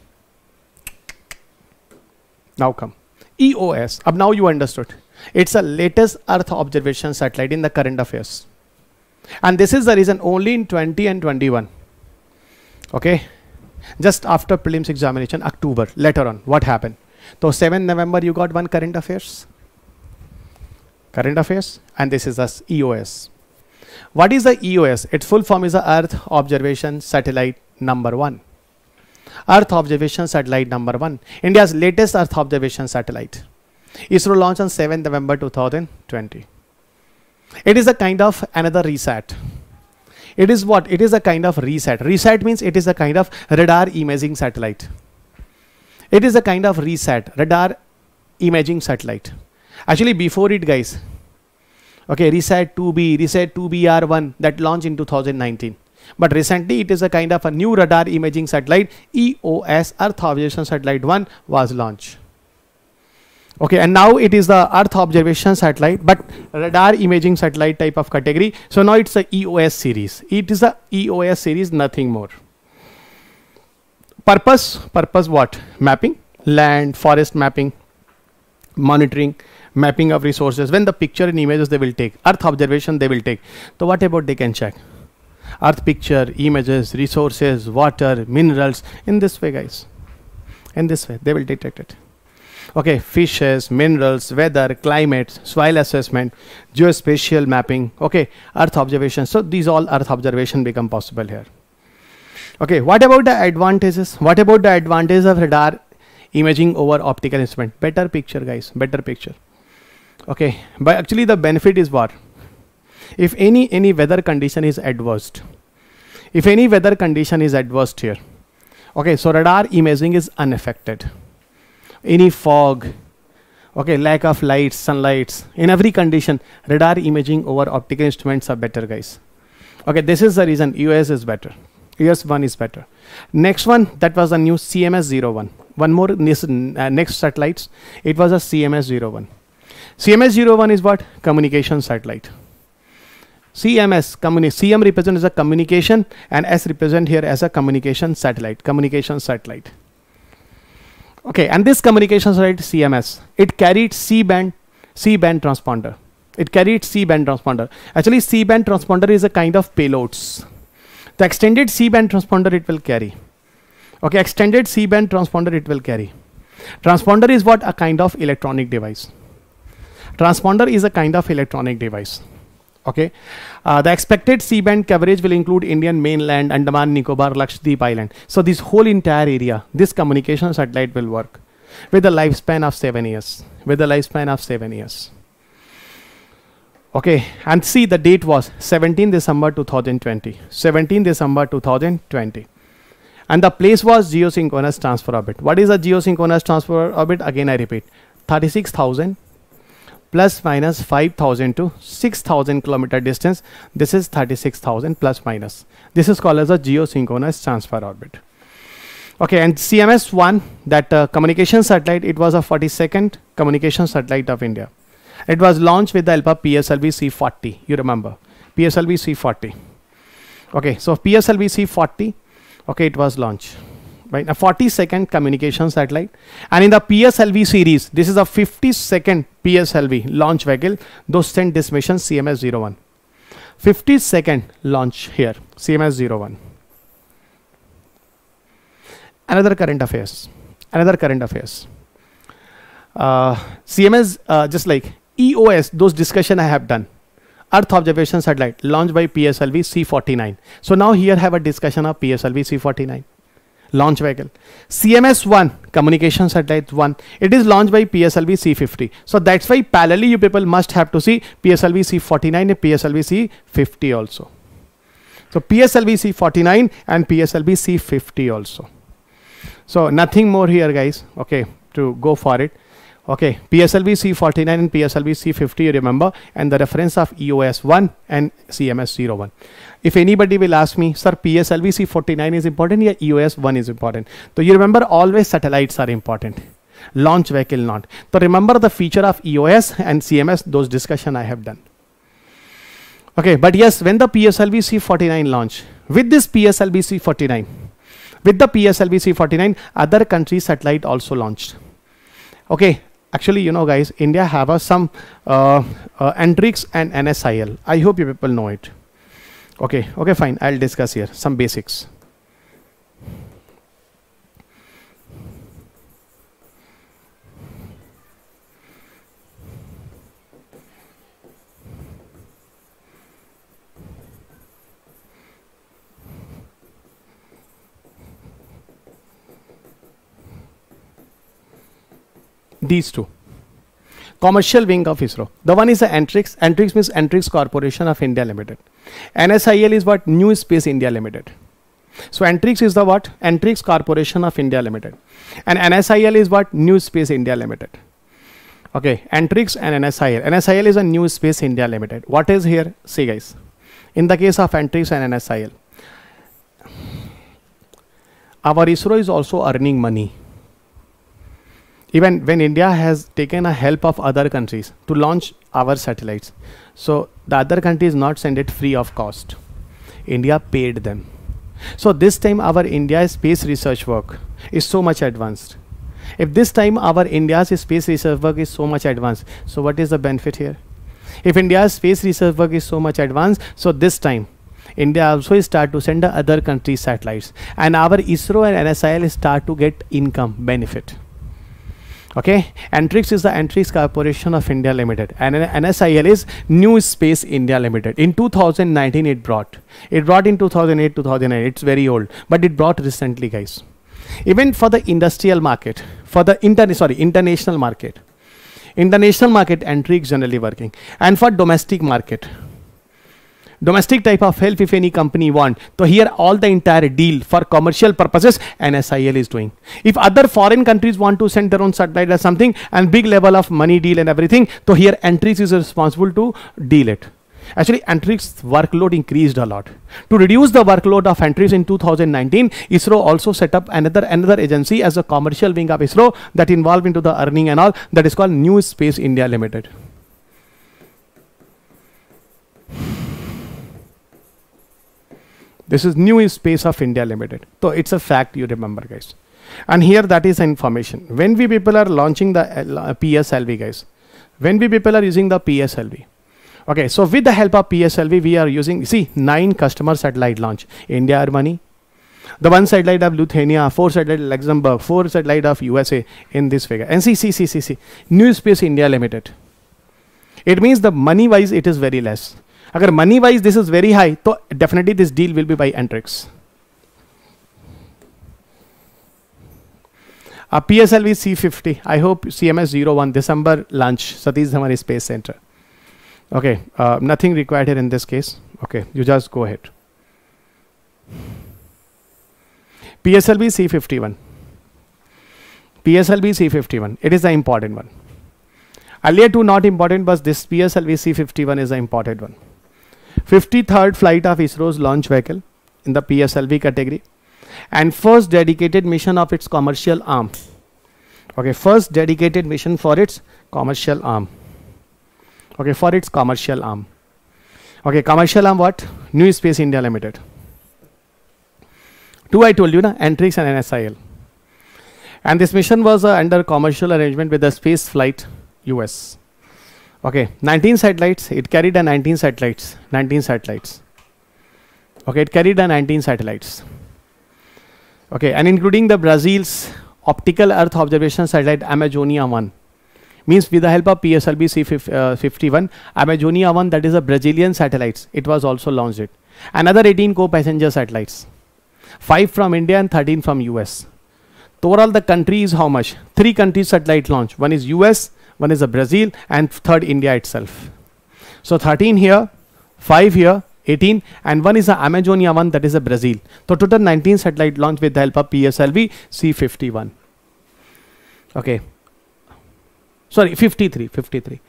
now come eos ab now you understood it's a latest Earth observation satellite in the current affairs. And this is the reason only in 20 and 21. Okay. Just after prelims examination, October, later on, what happened? So 7 November, you got one current affairs. Current affairs. And this is us EOS. What is the EOS? Its full form is the Earth Observation Satellite Number 1. Earth Observation Satellite Number 1. India's latest Earth Observation Satellite. ISRO launched on 7th November 2020. It is a kind of another reset. It is what? It is a kind of reset. Reset means it is a kind of radar imaging satellite. It is a kind of reset, radar imaging satellite. Actually, before it, guys, okay, reset 2B, reset 2BR1 that launched in 2019 but recently it is a kind of a new radar imaging satellite EOS Earth Observation Satellite 1 was launched okay and now it is the earth observation satellite but radar imaging satellite type of category so now it's the eos series it is the eos series nothing more purpose purpose what mapping land forest mapping monitoring mapping of resources when the picture and images they will take earth observation they will take so what about they can check earth picture images resources water minerals in this way guys in this way they will detect it okay fishes minerals weather climate soil assessment geospatial mapping okay earth observation so these all earth observation become possible here okay what about the advantages what about the advantages of radar imaging over optical instrument better picture guys better picture okay but actually the benefit is what if any any weather condition is adverse if any weather condition is adverse here okay so radar imaging is unaffected any fog, okay, lack of lights, sunlights, in every condition, radar imaging over optical instruments are better, guys. Okay, this is the reason US is better. US one is better. Next one, that was a new CMS 01. One more this, uh, next satellites, it was a CMS 01. CMS 01 is what? Communication satellite. CMS, communi CM represents a communication and S represent here as a communication satellite, communication satellite. Okay, and this communications right CMS, it carried C-band, C-band transponder. It carried C-band transponder. Actually, C-band transponder is a kind of payloads. The extended C-band transponder it will carry. Okay, extended C-band transponder it will carry. Transponder is what? A kind of electronic device. Transponder is a kind of electronic device. Okay. Uh, the expected C-band coverage will include Indian mainland, Andaman, Nicobar, Lakshadweep Island. So this whole entire area, this communication satellite will work with a lifespan of seven years. With a lifespan of seven years. Okay, and see the date was 17 December 2020. 17 December 2020 and the place was geosynchronous transfer orbit. What is a geosynchronous transfer orbit? Again, I repeat, 36,000 plus minus 5000 to 6000 kilometer distance this is 36000 plus minus this is called as a geosynchronous transfer orbit okay and cms1 that uh, communication satellite it was a 42nd communication satellite of india it was launched with the help of pslv c40 you remember pslv c40 okay so pslv c40 okay it was launched right? A 40 second communication satellite. And in the PSLV series, this is a 50 second PSLV launch vehicle, those sent this mission CMS 01. 50 second launch here, CMS 01. Another current affairs, another current affairs. Uh, CMS, uh, just like EOS, those discussion I have done, Earth observation satellite launched by PSLV C49. So now here have a discussion of PSLV C49 launch vehicle. CMS-1, Communication Satellite 1, it is launched by PSLV C50. So that's why parallelly you people must have to see PSLV C49 and PSLV C50 also. So PSLV C49 and PSLV C50 also. So nothing more here guys, okay, to go for it okay PSLV C49 and PSLV C50 you remember and the reference of EOS 1 and CMS 01 if anybody will ask me sir PSLV C49 is important yeah EOS 1 is important so you remember always satellites are important launch vehicle not so remember the feature of EOS and CMS those discussion I have done okay but yes when the PSLV C49 launch with this PSLV C49 with the PSLV C49 other country satellite also launched okay actually you know guys india have a, uh, some uh, uh, andrix and nsil i hope you people know it okay okay fine i'll discuss here some basics these two commercial wing of ISRO. The one is the Antrix. Antrix means Antrix Corporation of India Limited. NSIL is what New Space India Limited. So Antrix is the what Antrix Corporation of India Limited, and NSIL is what New Space India Limited. Okay, Antrix and NSIL. NSIL is a New Space India Limited. What is here? See guys, in the case of Antrix and NSIL, our ISRO is also earning money even when India has taken a help of other countries to launch our satellites. So the other countries not send it free of cost. India paid them. So this time our India's space research work is so much advanced. If this time our India's space research work is so much advanced, so what is the benefit here? If India's space research work is so much advanced, so this time India also start to send other countries satellites and our ISRO and NSIL start to get income benefit okay Antrix is the Antrix Corporation of India Limited and NSIL is New Space India Limited in 2019 it brought it brought in 2008 2009 it's very old but it brought recently guys even for the industrial market for the inter sorry international market international market Antrix generally working and for domestic market domestic type of help if any company want so here all the entire deal for commercial purposes nsil is doing if other foreign countries want to send their own satellite or something and big level of money deal and everything so here entries is responsible to deal it Actually, entries workload increased a lot. To reduce the workload of entries in 2019, ISRO also set up another another agency as a commercial wing of ISRO that involved into the earning and all that is called New Space India Limited. This is New Space of India Limited. So it's a fact you remember, guys. And here that is information. When we people are launching the uh, PSLV, guys. When we people are using the PSLV. Okay, so with the help of PSLV, we are using, see, nine customer satellite launch. India, money. the one satellite of Lithuania, four satellite of Luxembourg, four satellite of USA in this figure. And see, see, see, see, see, New Space India Limited. It means the money wise it is very less. अगर money-wise this is very high, तो definitely this deal will be by Antrix Uh, PSLV C50. I hope CMS 01 December launch. Satish Dhawan Space Center. Okay, uh, nothing required here in this case. Okay, you just go ahead. PSLV C51. PSLV C51. It is the important one. Earlier two not important, but this PSLV C51 is the important one. 53rd flight of ISRO's launch vehicle in the PSLV category and first dedicated mission of its commercial arm. Okay, first dedicated mission for its commercial arm. Okay, for its commercial arm. Okay, commercial arm what? New Space India Limited. Two I told you, na entries and NSIL. And this mission was uh, under commercial arrangement with the Space Flight US. Okay, 19 satellites. It carried a 19 satellites. 19 satellites. Okay, it carried a 19 satellites. Okay, and including the Brazil's optical Earth observation satellite Amazonia 1. Means with the help of PSLV C51, uh, Amazonia 1, that is a Brazilian satellite. it was also launched. Another 18 co-passenger satellites, 5 from India and 13 from US. Total the country is how much? Three countries satellite launch. One is US, one is a Brazil, and third India itself. So 13 here, 5 here, 18, and one is the Amazonia one that is a Brazil. So total 19 satellite launch with the help of PSLV C51. Okay. Sorry, 53, 53.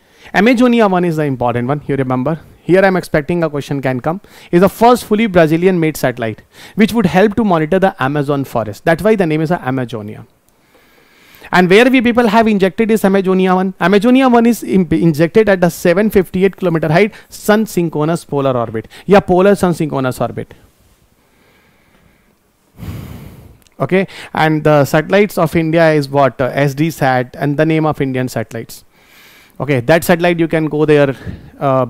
Amazonia one is the important one, you remember. Here I am expecting a question can come. Is the first fully Brazilian made satellite which would help to monitor the Amazon forest. That's why the name is Amazonia and where we people have injected is Amazonia 1. Amazonia 1 is injected at the 758 kilometer height sun synchronous polar orbit yeah polar sun synchronous orbit okay and the satellites of India is what uh, SDSat and the name of Indian satellites okay that satellite you can go there uh,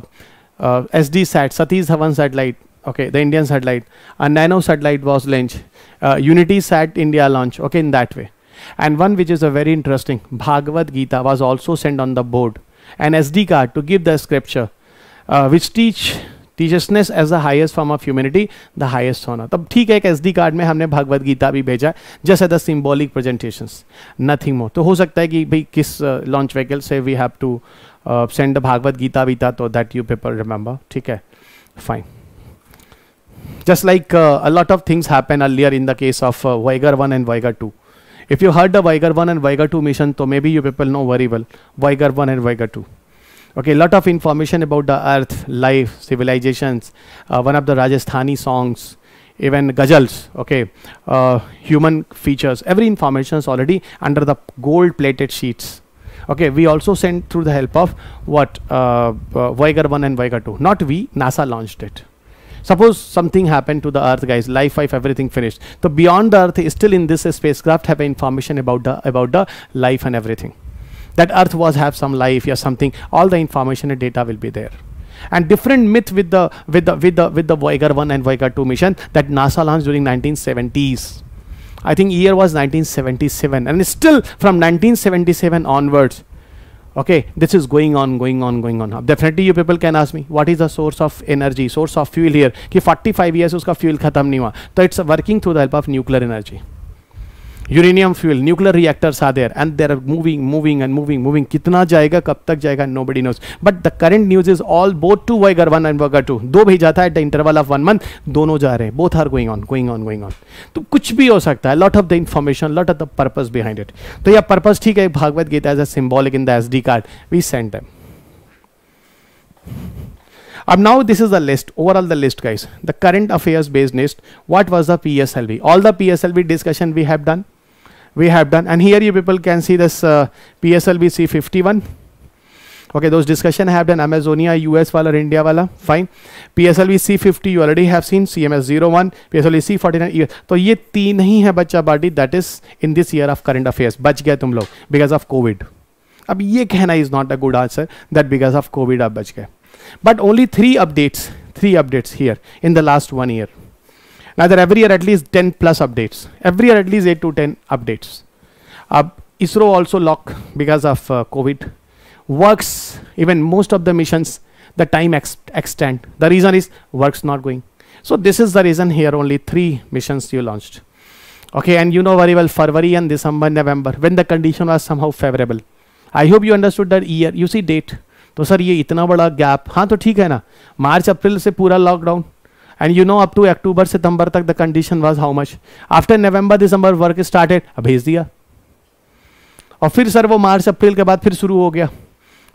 uh, SDSat Satish Dhawan satellite okay the Indian satellite a nano satellite was launched uh, Unity Sat India launch okay in that way and one which is a very interesting bhagavad gita was also sent on the board an sd card to give the scripture uh, which teach टीचर्सनेस as the highest form of humanity the highest होना तब ठीक है एक S D card में हमने भगवद गीता भी भेजा just as the symbolic presentation nothing more तो हो सकता है कि भाई किस लॉन्च uh, व्हीकल से we have to send the Bhagwat Gita वीता तो दैट यू पेपर रिमेंबर ठीक है fine just like a lot of things happen earlier in the case of Voyager one and Voyager two If you heard the Weiger 1 and Weiger 2 mission, so maybe you people know very well Weiger 1 and Weiger 2. Okay, lot of information about the earth, life, civilizations, uh, one of the Rajasthani songs, even ghazals, okay, uh, human features, every information is already under the gold plated sheets. Okay, we also sent through the help of what uh, uh 1 and Weiger 2. Not we, NASA launched it. Suppose something happened to the Earth, guys. Life, life, everything finished. The beyond the Earth is still in this spacecraft have information about the about the life and everything. That Earth was have some life or something. All the information and data will be there and different myth with the with the with the with the Voyager 1 and Voyager 2 mission that NASA launched during 1970s. I think year was 1977 and still from 1977 onwards okay this is going on going on going on अब definitely you people can ask me what is the source of energy source of fuel here ki 45 years uska fuel khatam nahi hua so it's working through the help of nuclear energy uranium fuel nuclear reactors ah there and there are moving moving and moving moving कितना जाएगा कब तक जाएगा nobody knows but the current news is all both two Voyager one and Voyager two दो भेजा था at the interval of one month दोनों जा रहे हैं both are going on going on going on तो कुछ भी हो सकता है lot of the information lot of the purpose behind it तो यह पर्पज ठीक है Bhagwat Gita as a symbolic in the S D card we send them अब now this is the list overall the list guys the current affairs based list what was the PSLV all the PSLV discussion we have done we have done and here you people can see this uh, PSLV C51 okay those discussion I have done Amazonia US wala India wala fine PSLV C50 you already have seen CMS 01 PSLV C49 तो ye teen hi hai bachcha party that is in this year of current affairs bach gaye tum log because of covid ab ye kehna is not a good answer that because of covid ab bach gaye but only three updates three updates here in the last one year rather every year at least 10 plus updates every year at least 8 to 10 updates uh, isro also lock because of uh, covid works even most of the missions the time ex extend the reason is works not going so this is the reason here only three missions you launched okay and you know very well february and december november when the condition was somehow favorable I hope you understood that year. You see date. So sir, ये इतना बड़ा gap हाँ तो ठीक है ना मार्च अप्रैल से पूरा and you know up to October September tak the condition was how much after November December work started भेज दिया और फिर सर वो मार्च अप्रैल के बाद फिर शुरू हो गया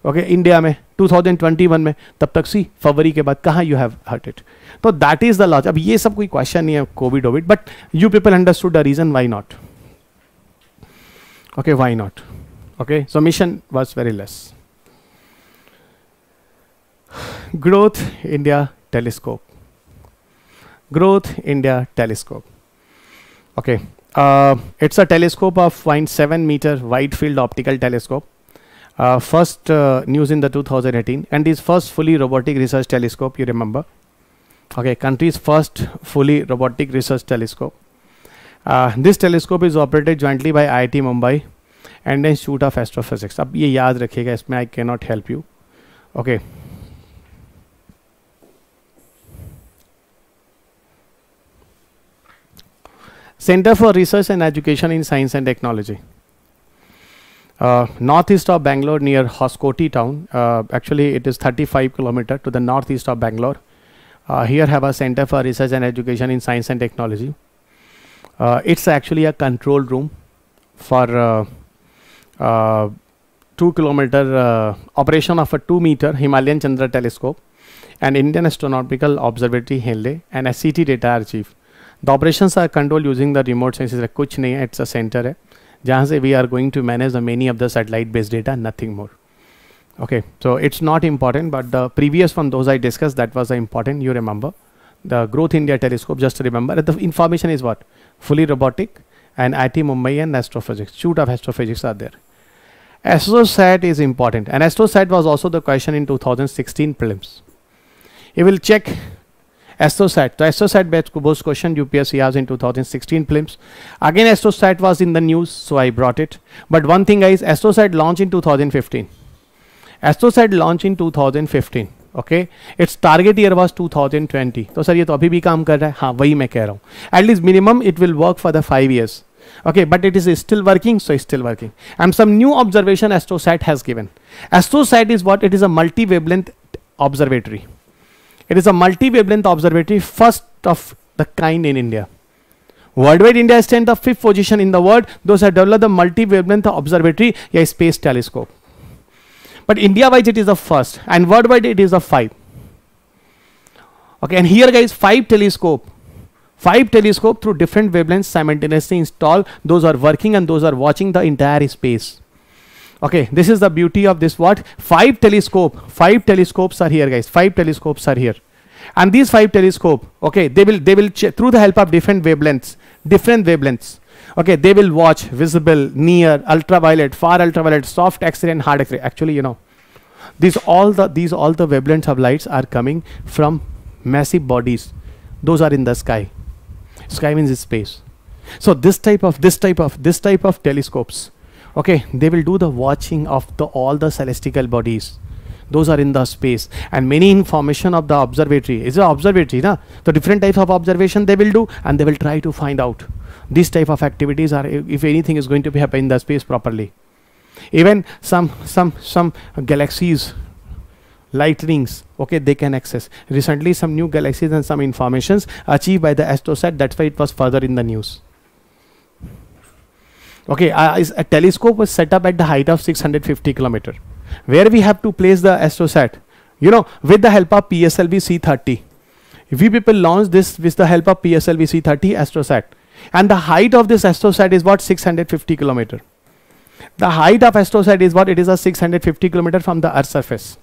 ओके okay, इंडिया में 2021 में तब तक सी फरवरी के बाद कहाँ यू हैव हर्ट इट तो दैट इज द लॉज अब ये सब कोई क्वेश्चन नहीं है कोविड ओविड but you people understood the reason why not okay why not okay so mission was very less growth india telescope Growth India Telescope. Okay, uh, it's a telescope of 0.7 meter wide field optical telescope. Uh, first uh, news in the 2018 and is first fully robotic research telescope you remember okay country's first fully robotic research telescope uh, this telescope is operated jointly by IIT Mumbai and Institute of Astrophysics ab ye yaad rakhiyega I cannot help you okay Center for Research and Education in Science and Technology. Uh, northeast of Bangalore near Hoskoti town. Uh, actually, it is 35 kilometer to the northeast of Bangalore. Uh, here have a Center for Research and Education in Science and Technology. Uh, it's actually a control room for uh, uh, two kilometer operation of a two meter Himalayan Chandra telescope and Indian Astronomical Observatory Henley and a CT data archive. The operations are controlled using the remote sensors. कुछ नहीं at the center, centre है जहाँ से we are going to manage the many of the Nothing more. okay so it's not important but the previous one those i discussed that was important you remember the growth india telescope just remember the information is what fully robotic and it mumbai and astrophysics shoot of astrophysics are there astrosat is important and astrosat was also the question in 2016 prelims you will check AstroSat तो AstroSat बेच को बोस question UPSC आज in two thousand again AstroSat was in the news so I brought it but one thing is AstroSat launch in two thousand fifteen AstroSat launch in two thousand fifteen okay it's target year was two thousand twenty तो sir ये तो अभी भी काम कर रहा है हाँ वही मैं कह रहा हूँ at least minimum it will work for the five years okay but it is still working so still working and some new observation AstroSat has given AstroSat is what it is a multi wavelength observatory It is a multi-wavelength observatory, first of the kind in India. Worldwide, India stands the fifth position in the world. Those have developed the multi-wavelength observatory, a space telescope. But India-wise, it is the first, and worldwide, it is the five. Okay, and here, guys, five telescope, five telescope through different wavelengths simultaneously installed. Those are working, and those are watching the entire space okay this is the beauty of this what five telescope five telescopes are here guys five telescopes are here and these five telescope okay they will they will through the help of different wavelengths different wavelengths okay they will watch visible near ultraviolet far ultraviolet soft x-ray and hard x-ray actually you know these all the these all the wavelengths of lights are coming from massive bodies those are in the sky sky means space so this type of this type of this type of telescopes okay they will do the watching of the all the celestial bodies those are in the space and many information of the observatory is an observatory na? the different types of observation they will do and they will try to find out these type of activities are if anything is going to be happening in the space properly even some some some galaxies lightnings okay they can access recently some new galaxies and some informations achieved by the astrosat that's why it was further in the news Okay, a telescope was set up at the height of 650 kilometer, where we have to place the astrosat. You know, with the help of PSLV C30, we people launched this with the help of PSLV C30 astrosat, and the height of this astrosat is what 650 kilometer. The height of astrosat is what it is a 650 kilometer from the Earth surface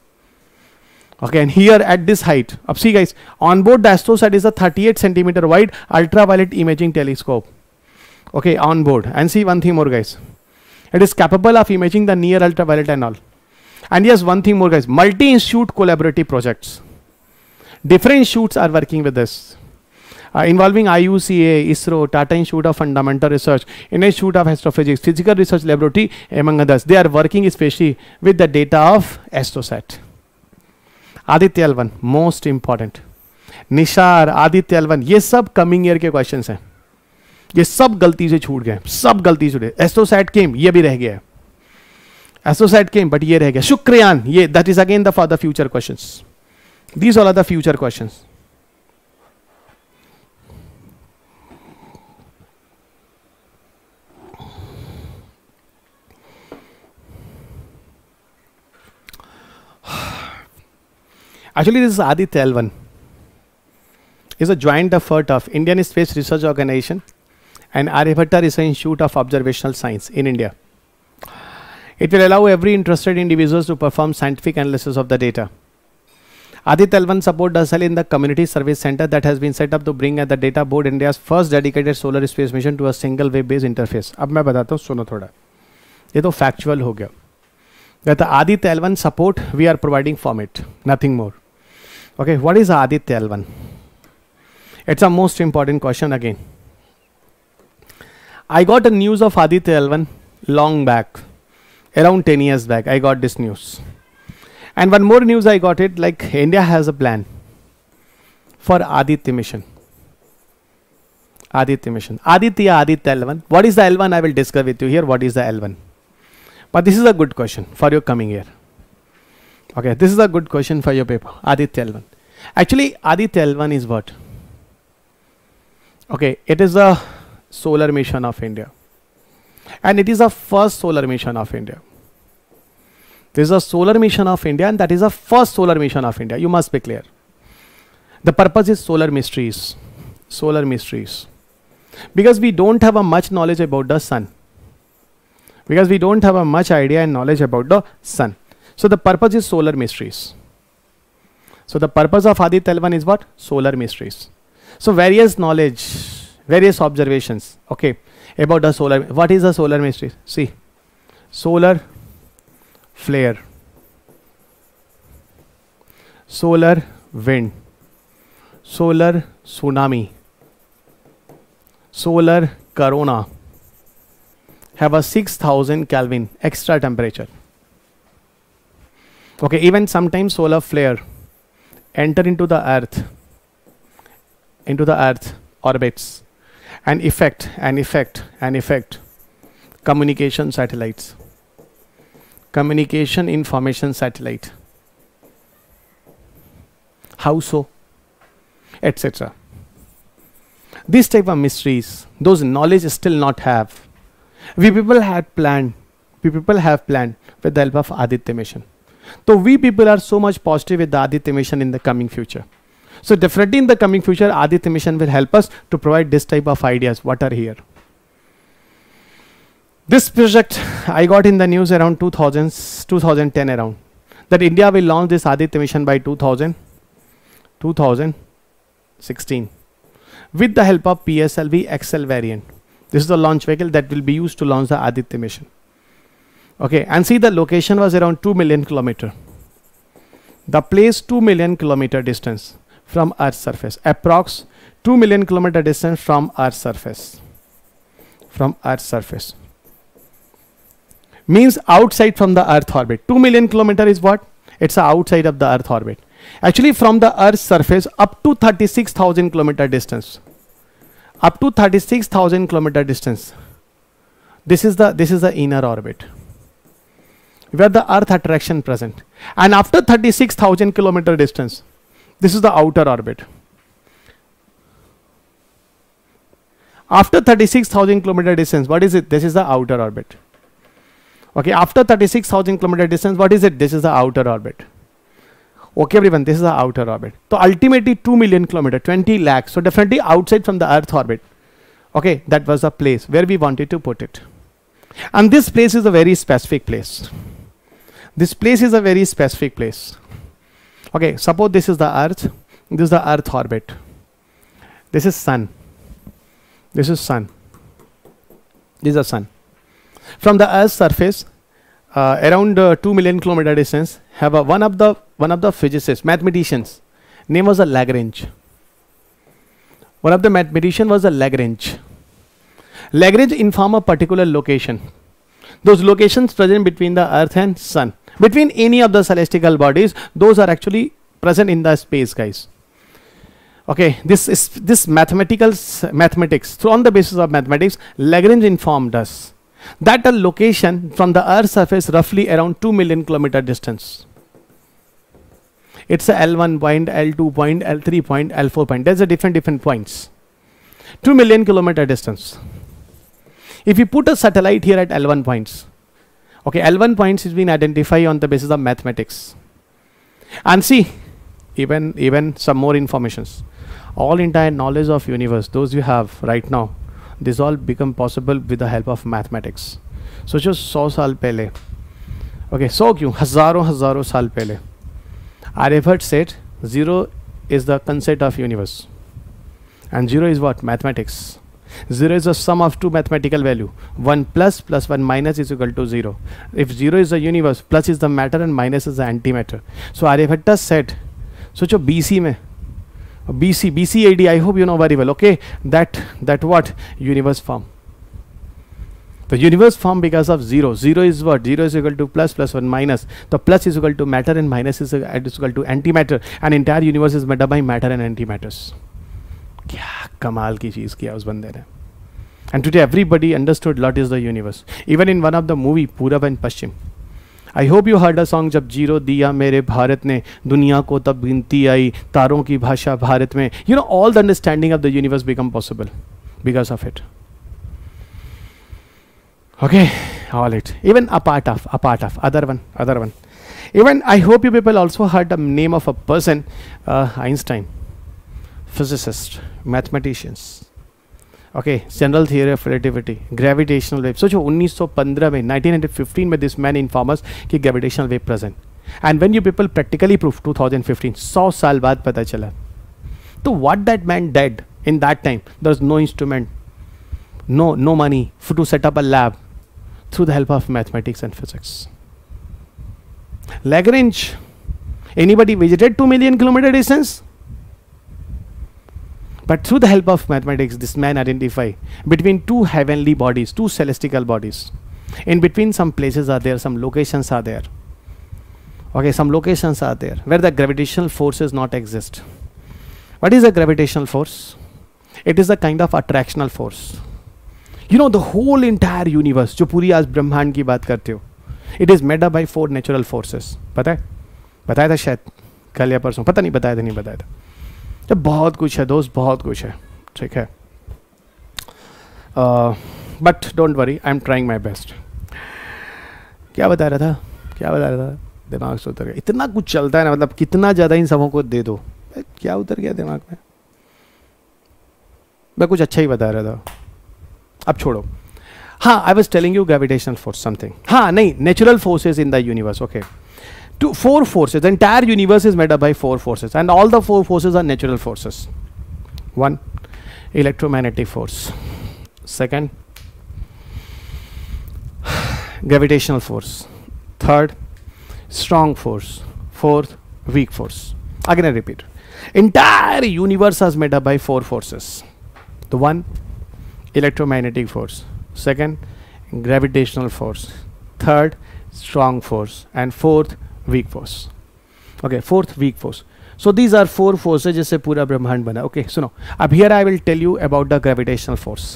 okay and here at this height up see guys on board the astrosat is a 38 centimeter wide ultraviolet imaging telescope okay on board and see one thing more guys it is capable of imaging the near ultraviolet and all and yes one thing more guys multi institute collaborative projects different shoots are working with this uh, involving IUCA, ISRO, Tata Institute of Fundamental Research, in a shoot of Astrophysics, Physical Research Laboratory, among others. They are working especially with the data of AstroSat. aditya L one most important nishar aditya L one ye sab coming year ke questions hain ये सब गलती से छूट गए सब गलती से एसोसाइट केम ये भी रह गया एसोसाइट केम बट ये रह गया शुक्रियान ये that is again the for the future question these all are the future question actually this is L one is a joint effort of Indian Space Research Organisation and Aryabhatta Research Institute of Observational Science in India. It will allow every interested individuals to perform scientific analysis of the data. Adit Elvan support does in the community service center that has been set up to bring at the data board India's first dedicated solar space mission to a single web based interface. अब मैं बताता हूँ सुनो थोड़ा ये तो factual हो गया कहता Aditya L one support we are providing form it nothing more okay what is Aditya L one it's a most important question again I got a news of Aditya Elvan long back, around 10 years back. I got this news. And one more news I got it like India has a plan for Aditya mission. Aditya mission. Aditya, Aditya L1. What is the L1? I will discuss with you here. What is the L1? But this is a good question for your coming year. Okay, this is a good question for your paper. Aditya L1. Actually, Aditya L1 is what? Okay, it is a solar mission of India. And it is the first solar mission of India. This is a solar mission of India and that is the first solar mission of India. You must be clear. The purpose is solar mysteries. Solar mysteries. Because we don't have a much knowledge about the sun. Because we don't have a much idea and knowledge about the sun. So the purpose is solar mysteries. So the purpose of Aditya-l1 is what? Solar mysteries. So various knowledge various observations okay about the solar what is the solar mystery see solar flare solar wind solar tsunami solar corona have a 6000 kelvin extra temperature okay even sometimes solar flare enter into the earth into the earth orbits an effect, an effect, an effect. Communication satellites. Communication information satellite. How so? Etc. This type of mysteries, those knowledge still not have. We people had planned, we people have planned with the help of Aditya Mission. So we people are so much positive with the Aditya Mission in the coming future. So definitely in the coming future, Aditya Mission will help us to provide this type of ideas, what are here. This project I got in the news around 2000, 2010 around that India will launch this Aditya Mission by 2000, 2016 with the help of PSLV XL variant. This is the launch vehicle that will be used to launch the Aditya Mission. Okay, and see the location was around 2 million kilometer. The place 2 million kilometer distance from Earth's surface, approx 2 million kilometer distance from Earth's surface. From Earth's surface means outside from the Earth orbit. 2 million kilometer is what? It's outside of the Earth orbit. Actually, from the Earth's surface up to 36,000 kilometer distance. Up to 36,000 kilometer distance. This is the this is the inner orbit where the Earth attraction present. And after 36,000 kilometer distance, this is the outer orbit. After 36,000 kilometer distance, what is it? This is the outer orbit. Okay, after 36,000 kilometer distance, what is it? This is the outer orbit. Okay, everyone, this is the outer orbit. So ultimately 2 million kilometer, 20 lakhs. So definitely outside from the Earth orbit. Okay, that was the place where we wanted to put it. And this place is a very specific place. This place is a very specific place okay suppose this is the earth this is the earth orbit this is sun this is sun this is the sun from the earth's surface uh, around uh, 2 million kilometer distance have a, one of the one of the physicists mathematicians name was a lagrange one of the mathematician was a lagrange lagrange inform a particular location those locations present between the earth and sun between any of the celestial bodies those are actually present in the space guys okay this is this mathematical mathematics so on the basis of mathematics lagrange informed us that the location from the earth's surface roughly around 2 million kilometer distance it's a l1 point l2 point l3 point l4 point there's a different different points 2 million kilometer distance if you put a satellite here at l1 points Okay, L1 points has been identified on the basis of mathematics. And see, even even some more informations. All entire knowledge of universe, those you have right now, this all become possible with the help of mathematics. सोचो सौ साल पहले okay सौ क्यों हज़ारों हज़ारों साल पहले Aryabhata said zero is the concept of universe, and zero is what mathematics. 0 is a sum of two mathematical value 1 plus plus 1 minus is equal to 0 if 0 is the universe plus is the matter and minus is the antimatter so aryabhatta said So, BC में BC, BCAD, I hope you know very well, okay? That, that what? Universe form. The universe form because of 0. 0 is what? 0 is equal to plus plus 1 minus. The plus is equal to matter and minus is, uh, is equal to antimatter. And entire universe is made up by matter and antimatters. क्या कमाल की चीज़ किया उस बंदे ने and today everybody understood lot is the universe even in one of the movie Purab and Paschim I hope you heard a song जब zero दिया मेरे भारत ने दुनिया को तब गिनती आई तारों की भाषा भारत में you know all the understanding of the universe become possible because of it all it even a part of a part of other one other one even I hope you people also heard the name of a person Einstein physicists mathematicians okay general theory of relativity gravitational wave सोचो 1915 में 1915 में this man informs कि gravitational wave present and when you people practically proof 2015 सौ साल बाद पता चला तो what that man dead in that time there is no instrument no no money फू to set up a lab through the help of mathematics and physics Lagrange anybody visited two million kilometre distance But through the help of mathematics, this man identify between two heavenly bodies, two celestial bodies. In between, some places are there, some locations are there. Okay, some locations are there where the gravitational forces not exist. What is a gravitational force? It is a kind of attractional force. You know, the whole entire universe, जो पूरी आज ब्रह्मांड की बात करते हो it is made up by four natural forces. पता है बताया था शायद कल या परसों पता नहीं बताया था नहीं बताया था तो बहुत कुछ है दोस्त बहुत कुछ है ठीक है but don't worry I am trying my best क्या बता रहा था क्या बता रहा था दिमाग से उतर गया इतना कुछ चलता है ना मतलब कितना ज़्यादा इन सबों को दे दो क्या उतर गया दिमाग में मैं कुछ अच्छा ही बता रहा था अब छोड़ो हाँ I was telling you gravitational force something हाँ नहीं natural forces in the universe okay two four forces the entire universe is made up by four forces and all the four forces are natural forces one electromagnetic force second (sighs) gravitational force third strong force fourth weak force again i repeat entire universe is made up by four forces the one electromagnetic force second gravitational force third strong force and fourth weak force okay fourth weak force so these are four forces जिससे पूरा ब्रह्मांड bana okay सुनो अब here I will tell you about the gravitational force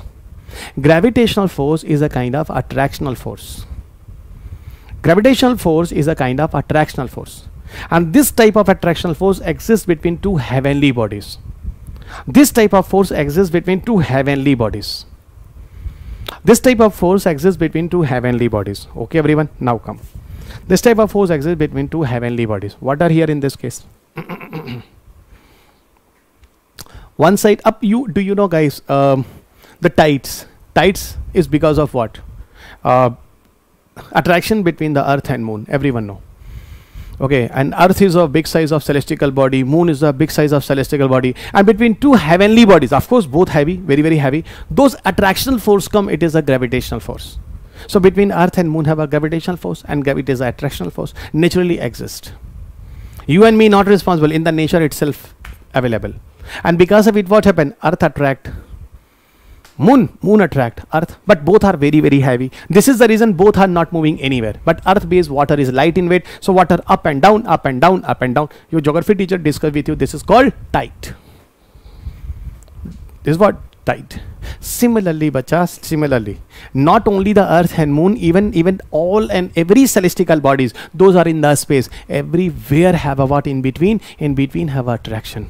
gravitational force is a kind of attractional force gravitational force is a kind of attractional force and this type of attractional force exists between two heavenly bodies this type of force exists between two heavenly bodies this type of force exists between two heavenly bodies okay everyone now come this type of force exists between two heavenly bodies. What are here in this case? (clears throat) One side up, you do you know, guys, um, the tides. Tides is because of what? Uh, attraction between the earth and moon. Everyone know okay and earth is a big size of celestial body moon is a big size of celestial body and between two heavenly bodies of course both heavy very very heavy those attractional force come it is a gravitational force so between Earth and Moon have a gravitational force and it is an attractional force naturally exist. You and me not responsible in the nature itself available. And because of it, what happened? Earth attract moon moon attract earth but both are very very heavy this is the reason both are not moving anywhere but earth based water is light in weight so water up and down up and down up and down your geography teacher discussed with you this is called tight this is what tight. Similarly, Bachas, similarly, not only the earth and moon, even even all and every celestial bodies, those are in the space. Everywhere have a what in between? In between have attraction.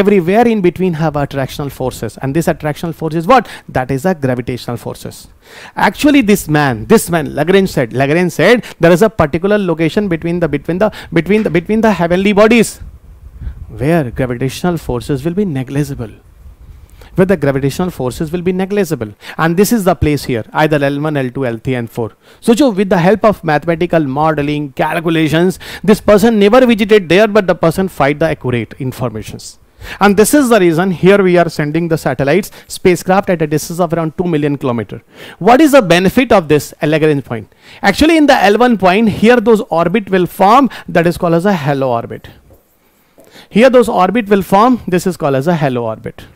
Everywhere in between have attractional forces. And this attractional force is what? That is the gravitational forces. Actually, this man, this man, Lagrange said, Lagrange said there is a particular location between the between the between the between the heavenly bodies where gravitational forces will be negligible where the gravitational forces will be negligible. And this is the place here, either L1, L2, L3 and 4. So, so with the help of mathematical modeling, calculations, this person never visited there but the person find the accurate informations. And this is the reason here we are sending the satellites spacecraft at a distance of around 2 million kilometer. What is the benefit of this Lagrange point? Actually in the L1 point here those orbit will form that is called as a halo orbit. Here those orbit will form this is called as a halo orbit.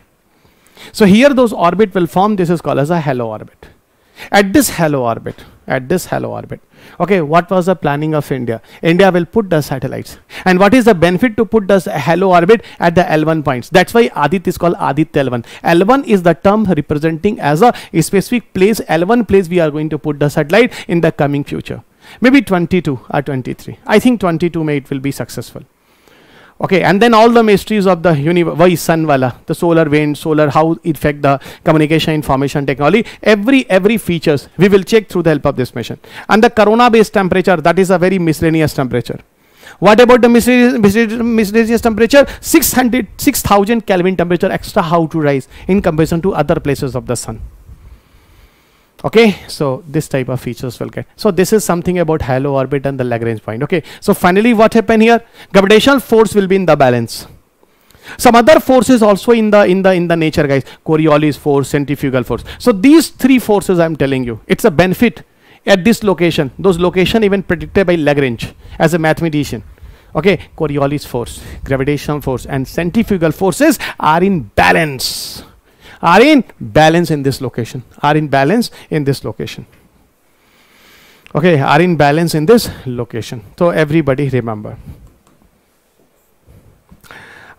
So here those orbit will form. This is called as a halo orbit. At this halo orbit, at this halo orbit. Okay, what was the planning of India? India will put the satellites. And what is the benefit to put the halo orbit at the L1 points? That's why Aditya is called Aditya L1. L1 is the term representing as a specific place, L1 place we are going to put the satellite in the coming future. Maybe 22 or 23. I think 22 may it will be successful. Okay, and then all the mysteries of the universe, why sun wala, the solar wind, solar, how it affect the communication information technology, every, every features we will check through the help of this machine. And the corona based temperature, that is a very miscellaneous temperature. What about the miscellaneous temperature? 600, 6000 Kelvin temperature extra how to rise in comparison to other places of the sun okay so this type of features will get so this is something about halo orbit and the lagrange point okay so finally what happened here gravitational force will be in the balance some other forces also in the in the in the nature guys coriolis force centrifugal force so these three forces i'm telling you it's a benefit at this location those location even predicted by lagrange as a mathematician okay coriolis force gravitational force and centrifugal forces are in balance are in balance in this location are in balance in this location okay are in balance in this location so everybody remember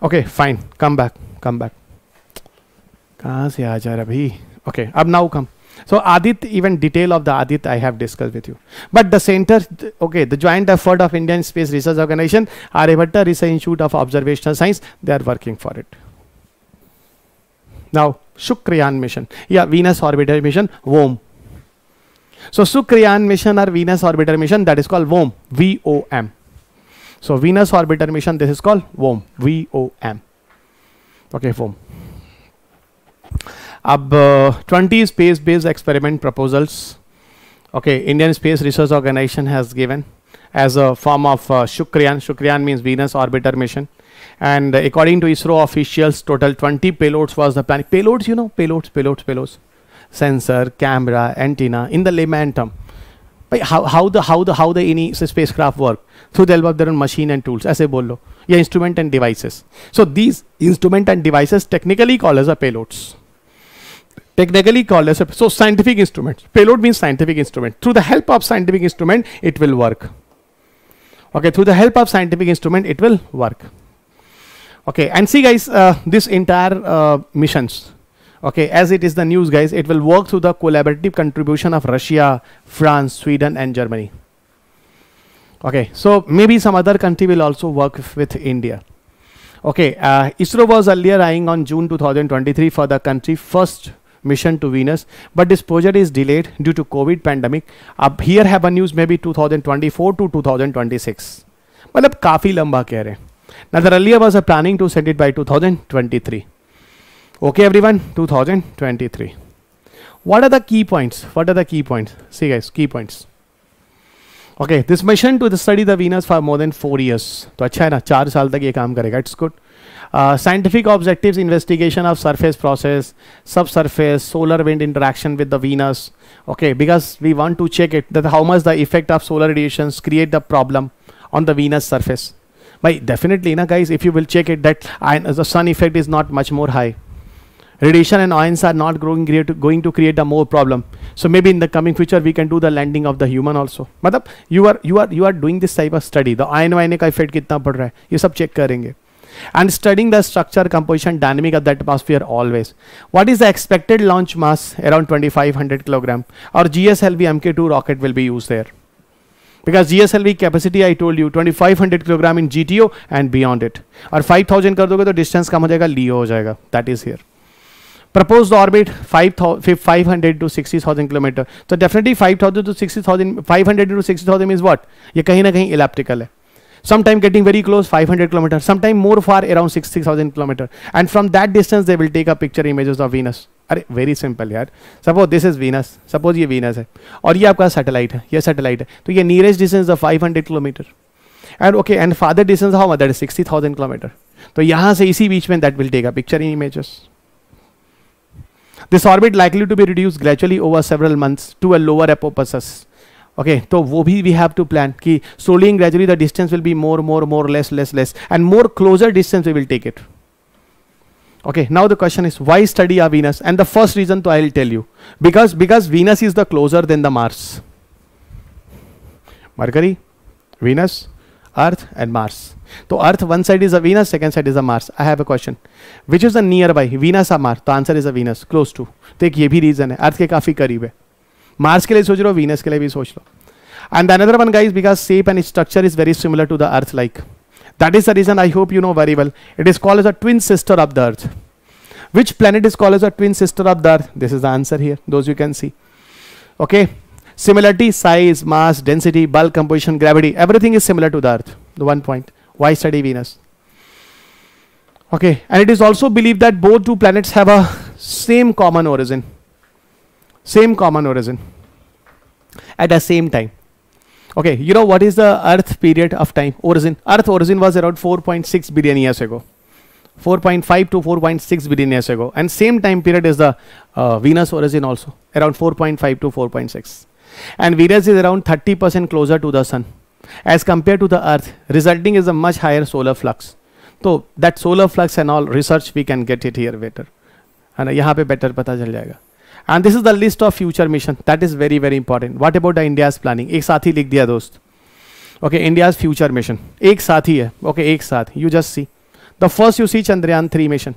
okay fine come back come back कहाँ से आ जा रहा okay अब now come so adit even detail of the adit i have discussed with you but the center okay the joint effort of indian space research organization aryabhatta research institute of observational science they are working for it now, Shukrayaan mission, yeah, Venus orbiter mission, VOM. So, Shukrayaan mission or Venus orbiter mission that is called VOM, V O M. So, Venus orbiter mission, this is called VOM, V O M. Okay, WOM. अब uh, twenty space-based experiment proposals, okay indian space research organization has given as a form of uh, Shukriyan. Shukriyan means Venus Orbiter Mission. And uh, according to ISRO officials, total 20 payloads was the plan. Payloads, you know, payloads, payloads, payloads. Sensor, camera, antenna, in the layman term. भाई the how the how the how the any spacecraft work through the help of their machine and tools ऐसे बोल लो या instrument and devices so these instrument and devices technically call as technically called as a so scientific instruments payload means scientific instrument through the help of scientific instrument it will work okay through the help of scientific instrument it will work okay and see guys uh, this entire uh, missions okay as it is the news guys it will work through the collaborative contribution of russia france sweden and germany okay so maybe some other country will also work with india okay uh, isro was earlier eyeing on june 2023 for the country first mission to Venus, but disclosure is delayed due to COVID pandemic. अब here have a news maybe 2024 to 2026. मतलब काफी लंबा कह रहे हैं. Neither earlier was a planning to send it by 2023. Okay, everyone, 2023. What are the key points? What are the key points? See guys, key points. Okay, this mission to study the Venus for more than four years. तो अच्छा है ना चार साल तक ये काम करेगा. It's good. Scientific objective investigation of surface process sub surface solar wind interaction with the Venus okay because we want to check it that how much the effect of solar radiation create the problem on the Venus surface भाई definitely ना guys if you will check it that I the sun effect is not much more high radiation and ions are not growing going to create a more problem so may be in the coming future we can do the landing of the human also मतलब you are you are you are doing this type of study the ion वायने का effect कितना पड़ रहा है ये सब check करेंगे and studying the structure composition dynamic of the atmosphere always what is the expected launch mass around 2500 kg or gslv mk2 rocket will be used there because gslv capacity i told you 2500 kg in gto and beyond it or 5000 kar doge to distance kam ho jayega leo ho jayega that is here proposed orbit 500 to 60000 kilometre तो definitely 5000 to 60000 500 to 60000 is what ये कहीं ना कहीं elliptical है sometime getting very close 500 km sometime more far around 6000 km and from that distance they will take a picture images of venus अरे very simple यार suppose this is Venus suppose ये Venus है और ये आपका satellite है ये satellite है तो ये nearest distance five hundred kilometre and okay and farther distance how मदर सिक्सटी थाउजेंड किलोमीटर तो यहाँ से इसी बीच में that will take a picture in images this orbit likely to be reduce gradually over several months to a lower apoapsis okay okay, तो वो भी वी हैव टू प्लान कि slowly and gradually the distance will be more more more less less less and more closer distance we will take it okay now the question is why study our Venus and the first reason तो I will tell you because because Venus is the closer than the Mars Mercury Venus Earth and Mars तो Earth one side is a Venus second side is a Mars I have a question which is a near by Venus or Mars तो answer is a Venus close to तो एक ये भी reason है अर्थ के काफी करीब है मार्स के लिए सोच लो वीनस के लिए भी सोच लो and another one guys because shape and structure is very similar to the Earth like that is the reason I hope you know very well it is called as a twin sister of the Earth which planet is called as a twin sister of the earth this is the answer here those you can see okay similarity size mass density bulk composition gravity everything is similar to the earth the one point why study venus okay and it is also believed that both two planets have a same common origin same common origin at the same time okay you know what is the earth period of time origin earth origin was around 4.6 billion years ago 4.5 to 4.6 billion years ago and same time period is the uh, venus origin also around 4.5 to 4.6 and venus is around 30% closer to the sun as compared to the earth resulting is a much higher solar flux so that solar flux and all research we can get it here better and ना यहाँ better better पता चल and this is the list of future mission that is very very important what about the India's planning एक साथ ही लिख दिया दोस्त okay India's future mission एक साथ ही है ओके okay, एक साथ you just see the first you see Chandrayaan three mission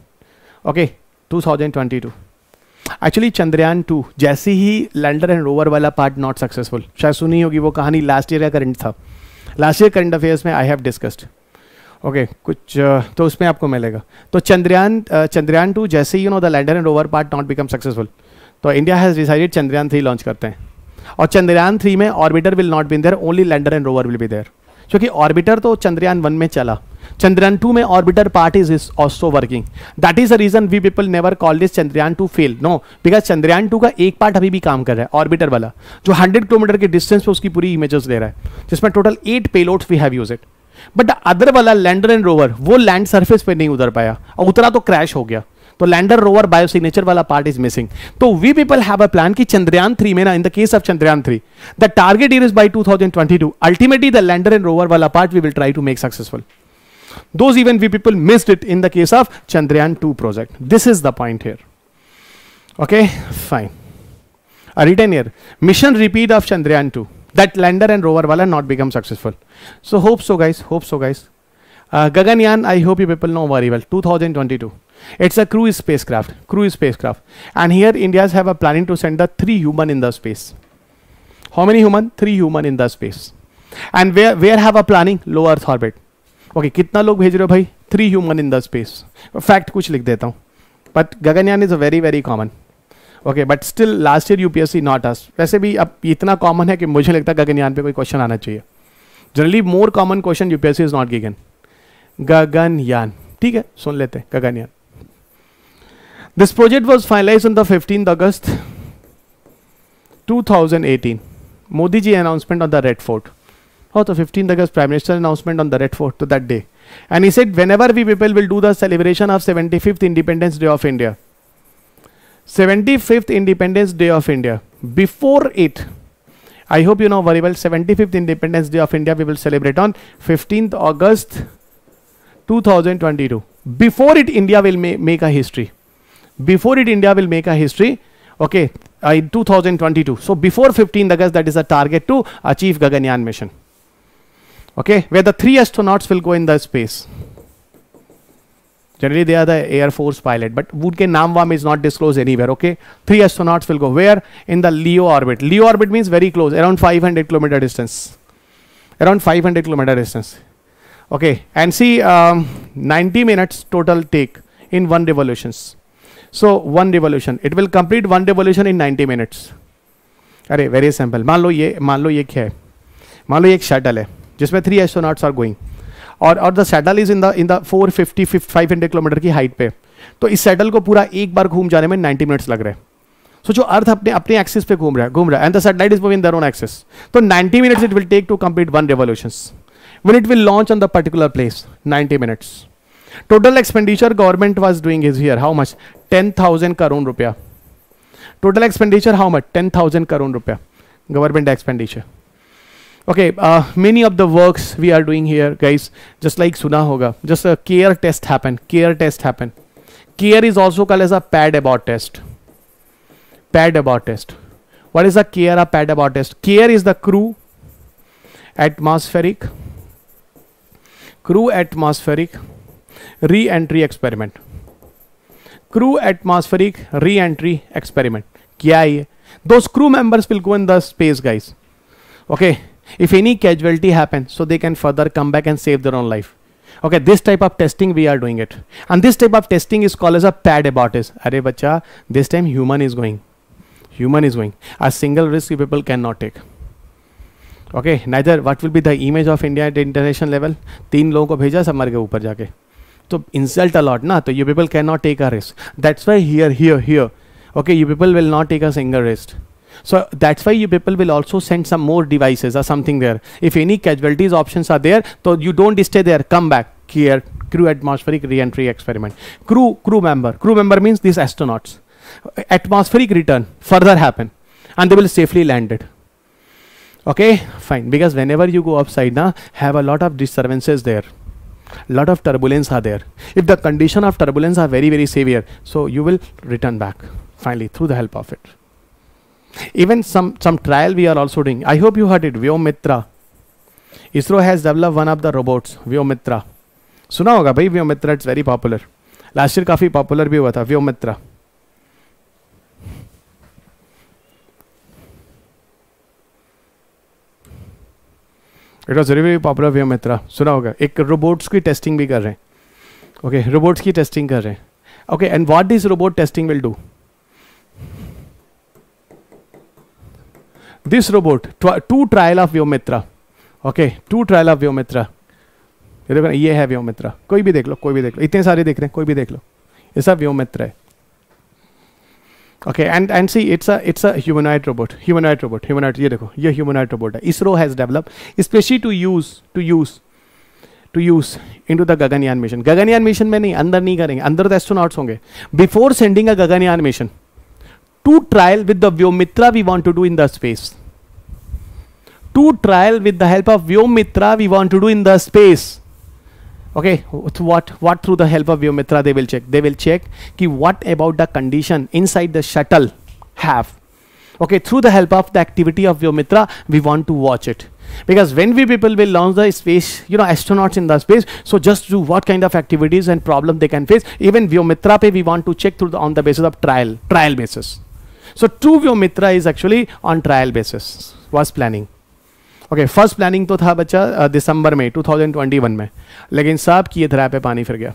okay two two actually Chandrayaan two जैसे ही लैंडर एंड रोवर वाला पार्ट नॉट सक्सेसफुल शायद सुनी होगी वो कहानी लास्ट ईयर का करंट था लास्ट ईयर करंट अफेयर्स में आई हैव डिस्कस्ड ओके कुछ तो उसमें आपको मिलेगा तो चंद्रयान चंद्रयान टू जैसे ही you know the lander and rover part not become successful तो India has decided Chandrayaan three launch करते हैं और चंद्रयान थ्री में orbiter will not be there only lander and rover will be there क्योंकि ऑर्बिटर तो चंद्रयान वन में चला चंद्रयान टू में orbiter part is is also working that is a reason we people never call this Chandrayaan two fail no because Chandrayaan two का एक part अभी भी काम कर रहा है ऑर्बिटर वाला जो हंड्रेड किलोमीटर के डिस्टेंस पे उसकी पूरी इमेजेस दे रहा है जिसमें total eight payload we have use it but other वाला लैंडर एंड रोवर वो लैंड सर्फेस पे नहीं उतर पाया और उतरा तो क्रैश हो गया तो लैंडर रोवर बायो सिग्नेचर वाला पार्ट इज मिसिंग तो we people have a plan की चंद्रयान थ्री में ना in the case of Chandrayaan three the target is by two thousand twenty two ultimately the lander and rover वाला part we will try to make successful though even we people missed it in the case of Chandrayaan two project this is the point here okay fine return year mission repeat of Chandrayaan two that lander and rover वाला not become successful so hope so guys hope so guys Gaganyaan I hope you people know very well two thousand twenty two It's a crew spacecraft, crew spacecraft. And here India's have a planning to send the three human in the space. How many human? Three human in the space. And where where have a planning? Low Earth orbit. Okay okay, कितना लोग भेज रहे हो भाई three human in the space fact kuch likh deta hu but gaganyaan is a very very common okay but still last year UPSC not us वैसे भी अब इतना कॉमन है कि मुझे लगता है गगनयान पे कोई क्वेश्चन आना चाहिए generally more common question UPSC is not गिगन गगनयान ठीक है सुन लेते हैं Gaganyaan This project was finalized on the 15th August 2018. Modi ji announcement on the Red Fort. Oh, the 15th August Prime Minister announcement on the Red Fort to that day. And he said, whenever we people will do the celebration of 75th Independence Day of India. 75th Independence Day of India. Before it, I hope you know very well, 75th Independence Day of India we will celebrate on 15th August 2022. Before it, India will ma make a history. Before it, India will make a history. Okay, uh, in 2022. So before 15 August, that is a target to achieve Gaganyaan mission. Okay, where the three astronauts will go in the space. Generally, they are the Air Force pilot, but Woodke namvam is not disclosed anywhere. Okay, three astronauts will go where in the LEO orbit. LEO orbit means very close, around 500 kilometer distance. Around 500 kilometer distance. Okay, and see um, 90 minutes total take in one revolutions. So one revolution it will complete one revolution in ninety minutes अरे very simple मान लो ये मान लो ये क्या है मान लो ये एक शटल है जिसमें थ्री एस्ट्रोनॉट्स आर गोइंग और और the satellite is in the in the four fifty five hundred kilometre की हाइट पे तो इस सैटल को पूरा एक बार घूम जाने में 90 मिनट्स लग रहे हैं सो so, जो अर्थ अपने अपने एक्सिस पे घूम रहा है घूम रहा है and the satellite is moving their own axis तो 90 minutes it will take to complete one revolution one it will launch on the particular place 90 minutes total expenditure government was doing is here how much ten thousand crore रुपया total expenditure how much ten thousand crore रुपया government expenditure okay many of the works we are doing here guys just like सुना होगा just care test happen CARE test happen CARE is also call as a pad abort test pad abort test what is a CARE a pad abort test CARE is the crew atmospheric crew atmospheric re entry experiment crew atmospheric re entry experiment क्या ये दो crew members will go in the space guys okay if any casualty happen so they can further come back and save their own life okay this type of testing we are doing it and this type of testing is call as a pad abort is अरे बच्चा this time human is going human is going a single risk people can not take okay neither what will be the image of India at international level तीन लोगों को भेजा summer के ऊपर जाके to insult a lot, na? So you people cannot take a risk. That's why here, here, here. Okay, you people will not take a single risk. So that's why you people will also send some more devices or something there. If any casualties options are there, so you don't stay there. Come back here. Crew atmospheric re-entry experiment. Crew crew member. Crew member means these astronauts. Atmospheric return further happen, and they will safely landed. okay fine because whenever you go upside now have a lot of disturbances there lot of turbulence are there if the condition of turbulence are very very severe so you will return back finally through the help of it even some some trial we are also doing i hope you heard it vyomitra isro has developed one of the robots vyomitra सुना hoga bhai व्योमित्रा it's very popular. Last year, काफ़ी popular भी हुआ था Vyommitra it was very very popular Vyommitra सुना होगा एक robots की testing भी कर रहे हैं ओके okay, रोबोट्स की टेस्टिंग कर रहे हैं okay and what this robot testing will do two trial of Vyommitra okay two trial of Vyommitra ये देखो ये है व्योमित्रा कोई भी देख लो कोई भी देख लो इतने सारे देख रहे हैं कोई भी देख लो ये सब व्योमित्र है okay and and see it's a it's a humanoid robot humanoid robot humanoid ये देखो ये ह्यूमनाइट रोबोट है ISRO has develop specially to use to use to use in to the Gaganyaan mission Gaganyaan mission में नहीं अंदर नहीं करेंगे अंदर तो एस्ट्रोनॉट्स होंगे before sending a Gaganyaan mission two trial with the Vyommitra we want to do in the space two trial with the help of Vyommitra we want to do in the space okay what what through the help of Viomitra they will check they will check ki what about the condition inside the shuttle have okay through the help of the activity of Viomitra we want to watch it because when we people will launch the space you know astronauts in the space so just do what kind of activities and problem they can face even Viomitra pe we want to check through the, on the basis of trial trial basis so two Viomitra is actually on trial basis was planning okay first planning तो था बच्चा दिसंबर में to thousand twenty one में लेकिन सब किए थे पे पानी फिर गया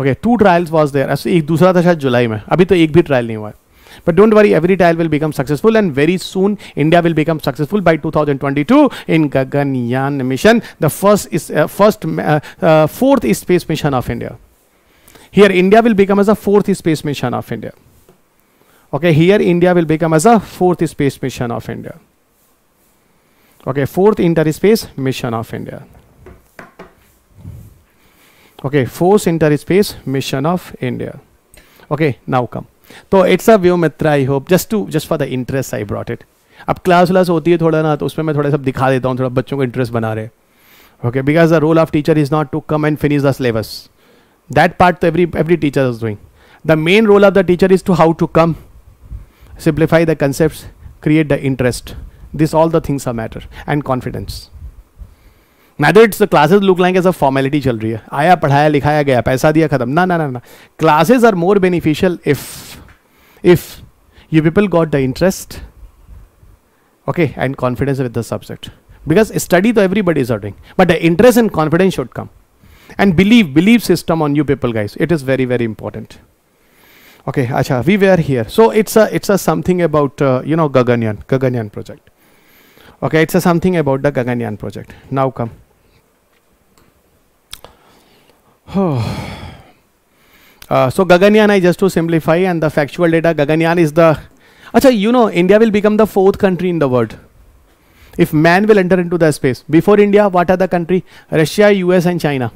okay two trials was there ऐसे एक दूसरा था शायद जुलाई में अभी तो एक भी ट्रायल नहीं हुआ है but don't worry every trial will become successful and very soon India will become successful by two thousand twenty two in Gaganyaan mission the first first fourth space mission of India here India will become as a fourth space mission of India okay here India will become as a fourth space mission of India Okay, fourth inter-space mission of India. Okay, fourth inter-space mission of India. Okay, now come. तो it's a Vyommitra I hope just to just for the interest I brought it अब class व्लास होती है थोड़ा ना तो उसमें मैं थोड़ा सब दिखा देता हूँ थोड़ा बच्चों को इंटरेस्ट बना रहे okay because the role of teacher is not to come and finish the syllabus that part तो every every teacher is doing the main role of the teacher is to how to come simplify the concept create the interest this all the things are matter and confidence Neither it's the classes look like as a formality चल रही है आया पढ़ाया लिखाया गया पैसा दिया खत्म na na na. ना classes are more beneficial if if you people got the okay and confidence with the subject because study to everybody is doing but the interest and confidence should come and believe belief system on you people guys it is very very important okay acha we were here so it's a it's a something about uh, you know gaganyan gaganyan project okay it's a something about the gaganyaan project now come (sighs) uh, so gaganyaan i just to simplify and the factual data gaganyaan is the acha you know india will become the fourth country in the world if man will enter into the space before india what are the country russia us and china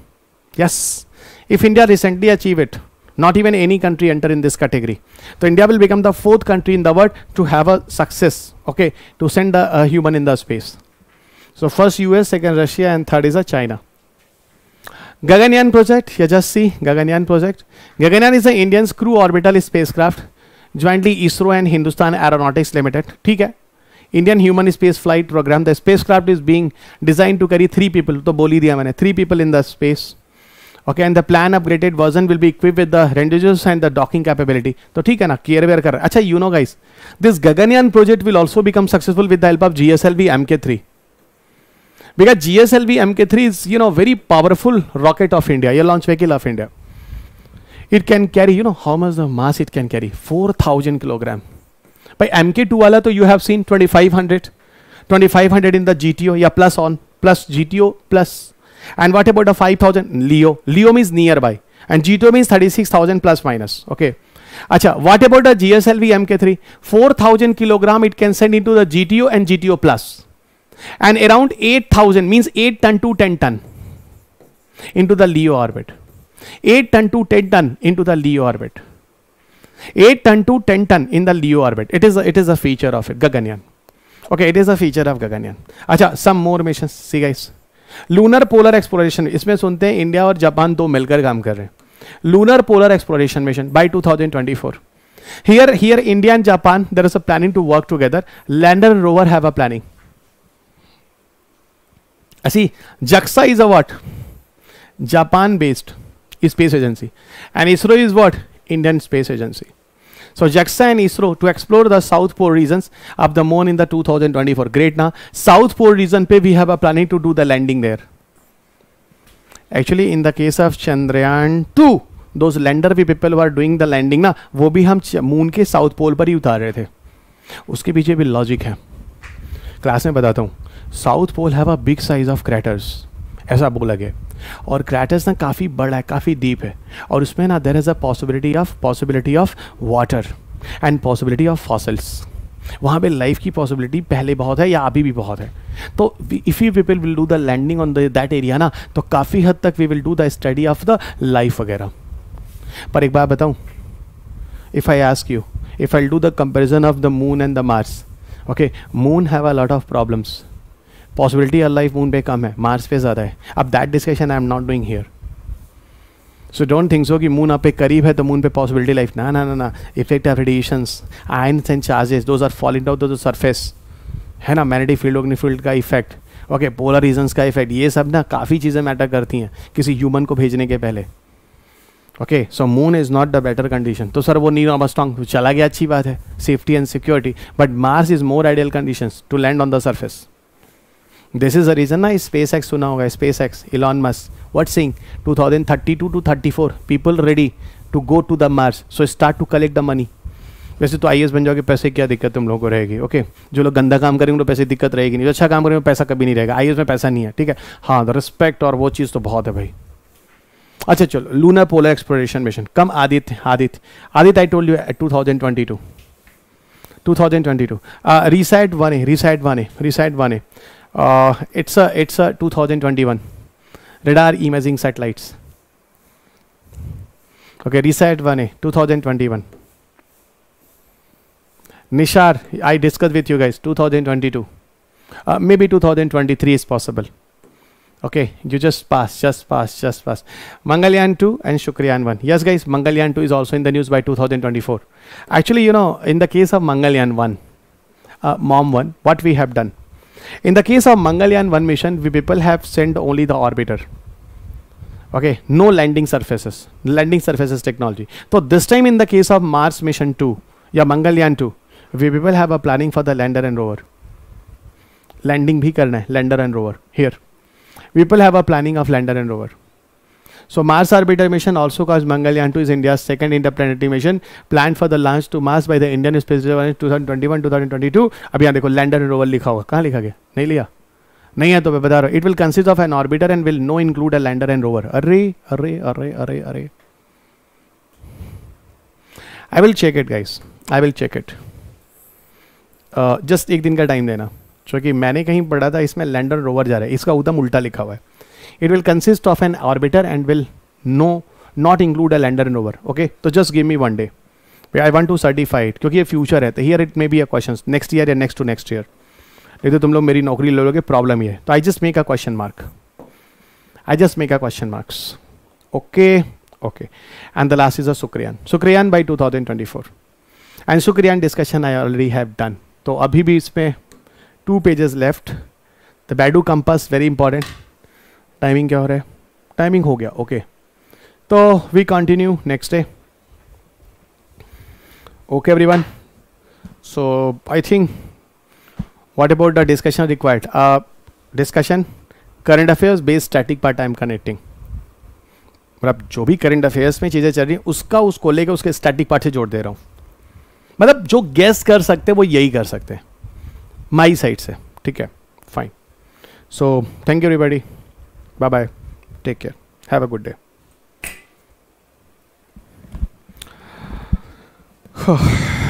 yes if india recently achieve it not even any country enter in this category so india will become the fourth country in the world to have a success okay to send a, a human in the space so first us second russia and third is a china Gaganyaan project, Yajassi Gaganyaan project. Gaganyaan is a Indian crew orbital spacecraft jointly ISRO and Hindustan Aeronautics Limited. theek hai indian human space flight program the spacecraft is being designed to carry three people to boli diya maine three people in the space okay and the plan upgraded version will be equip with the rendezvous and the docking capability तो ठीक है ना केयर वेयर कर अच्छा you know guys this Gaganyaan project will also become successful with the help of GSLV because GSLV is you know very powerful rocket of India या launch vehicle of India it can carry you know how much the mass it can carry four thousand kilogram भाई M K two वाला तो you have seen twenty five in the G या plus on plus G plus And what about the 5000? Leo. Leo means nearby. And G2 means 36,000 plus minus. Okay. Acha, what about the GSLV MK3? 4000 kilogram it can send into the GTO and GTO plus. And around 8000 means 8 ton to 10 ton into the Leo orbit. 8 ton to 10 ton into the Leo orbit. 8 ton to 10 ton in the Leo orbit. It is a, it is a feature of it, Gaganyaan. Okay, it is a feature of Gaganyaan. Acha, some more missions. See guys. Lunar polar exploration इसमें सुनते हैं India और Japan दो मिलकर काम कर रहे हैं lunar polar exploration mission by 2024 here here India and Japan there is a planning to work together lander rover have a planning as JAXA is a what Japan based space agency and ISRO is what Indian space agency So JAXA and ISRO to explore the South Pole regions of the moon in the 2024. Great na. South Pole region pe we have a planning to do the landing there. Actually in the case of Chandrayaan 2, those lander भी people were doing the landing ना वो भी हम moon के south pole पर ही उतार रहे थे उसके पीछे भी लॉजिक है क्लास में बताता हूँ south pole have a big size of craters ऐसा बोला गया और क्रैटर्स ना काफ़ी बड़ा है काफ़ी डीप है और उसमें ना there is a possibility of possibility of water and possibility of fossils वहाँ पे लाइफ की पॉसिबिलिटी पहले बहुत है या अभी भी बहुत है तो if you people will do the landing on that area ना तो काफ़ी हद तक we will do the study of the life वगैरह पर एक बार बताऊँ if I ask you if I do the comparison of the moon and the mars okay moon have a lot of problems possibility of life moon पे कम है mars पे ज़्यादा है अब that discussion I am not doing here so don't think so कि moon आप पे करीब है तो मून पे पॉसिबिलिटी लाइफ ना ना ना ना effect of radiations ions and charges those are falling out the surface है ना मैग्नेटिक फील्ड ओग्नि फील्ड का इफेक्ट ओके पोलर रीजन्स का इफेक्ट ये सब ना काफ़ी चीज़ें मैटर करती हैं किसी ह्यूमन को भेजने के पहले okay so moon is not the better condition तो सर वो नील स्ट्रॉन्ग चला गया अच्छी बात है safety and security but mars is more ideal condition to land on the surface this is a reason ना स्पेस एक्स सुना होगा SpaceX Elon Musk what saying two thousand thirty two two thirty four people ready to go to the mars so start to collect the money वैसे तो आई बन जाओगे पैसे क्या दिक्कत तुम लोगों को रहेगी ओके जो लोग गंदा काम करेंगे तो पैसे दिक्कत रहेगी नहीं जो अच्छा काम करेंगे पैसा कभी नहीं रहेगा आई में पैसा नहीं है ठीक है हाँ तो रिस्पेक्ट और वो चीज़ तो बहुत है भाई अच्छा चलो lunar polar exploration mission come Aditya Aditya Aditya I told you two thousand twenty two two thousand twenty two reside one reside one reside one Uh, it's a it's a 2021 radar imaging satellites. Okay, reset one 2021. Nishar, I discussed with you guys 2022. Uh, maybe 2023 is possible. Okay, you just pass, just pass, just pass. Mangalyaan 2 and Shukriyan 1. Yes, guys, Mangalyaan 2 is also in the news by 2024. Actually, you know, in the case of Mangalyaan 1, uh, MOM 1, what we have done In the case of Mangalyaan 1 mission, we people have sent only the orbiter. Okay, no landing surfaces, landing surfaces technology. So this time in the case of Mars mission 2, yeah, Mangalyaan 2, we people have a planning for the lander and rover. Landing भी करना है lander and rover here. People have a planning of lander and rover. So Mars orbiter mission also calls Mangalyaan 2 is India's second interplanetary mission planned for the launch to Mars by the Indian Space Agency 2021-2022 अब यहाँ देखो lander rover लिखा हुआ कहाँ लिखा गया नहीं लिया नहीं है तो मैं बता रहा हूँ it will consist of an orbiter and will no include a lander and rover अरे अरे अरे अरे अरे I will check it guys I will check it just एक दिन का टाइम देना क्योंकि मैंने कहीं पढ़ा था इसमें लैंडर रोवर जा रहा है इसका उदम उल्टा लिखा हुआ है it will consist of an orbiter and will no not include a lander and rover okay तो just give me one day I want to certified क्योंकि ये फ्यूचर है तो here it may be a question next year या next to next year नहीं तो तुम लोग मेरी नौकरी ले लोगे प्रॉब्लम ये तो I just make a question mark I just make a question marks okay okay and the last is a Shukrayaan Shukrayaan by two thousand twenty four and Shukrayaan discussion I already have done तो अभी भी इसमें two pages left the Beidou compass very important timing क्या हो रहा है timing हो गया ओके तो we continue next day okay everyone so I think what about the discussion required discussion current affairs based static part time connecting मतलब जो भी करंट अफेयर्स में चीज़ें चल रही हैं उसका उसको लेकर उसके स्टैटिक पार्ट से जोड़ दे रहा हूँ मतलब जो गैस कर सकते हैं वो यही कर सकते हैं माई साइड से ठीक है fine so thank you everybody Bye bye. Take care. Have a good day. (sighs) (sighs)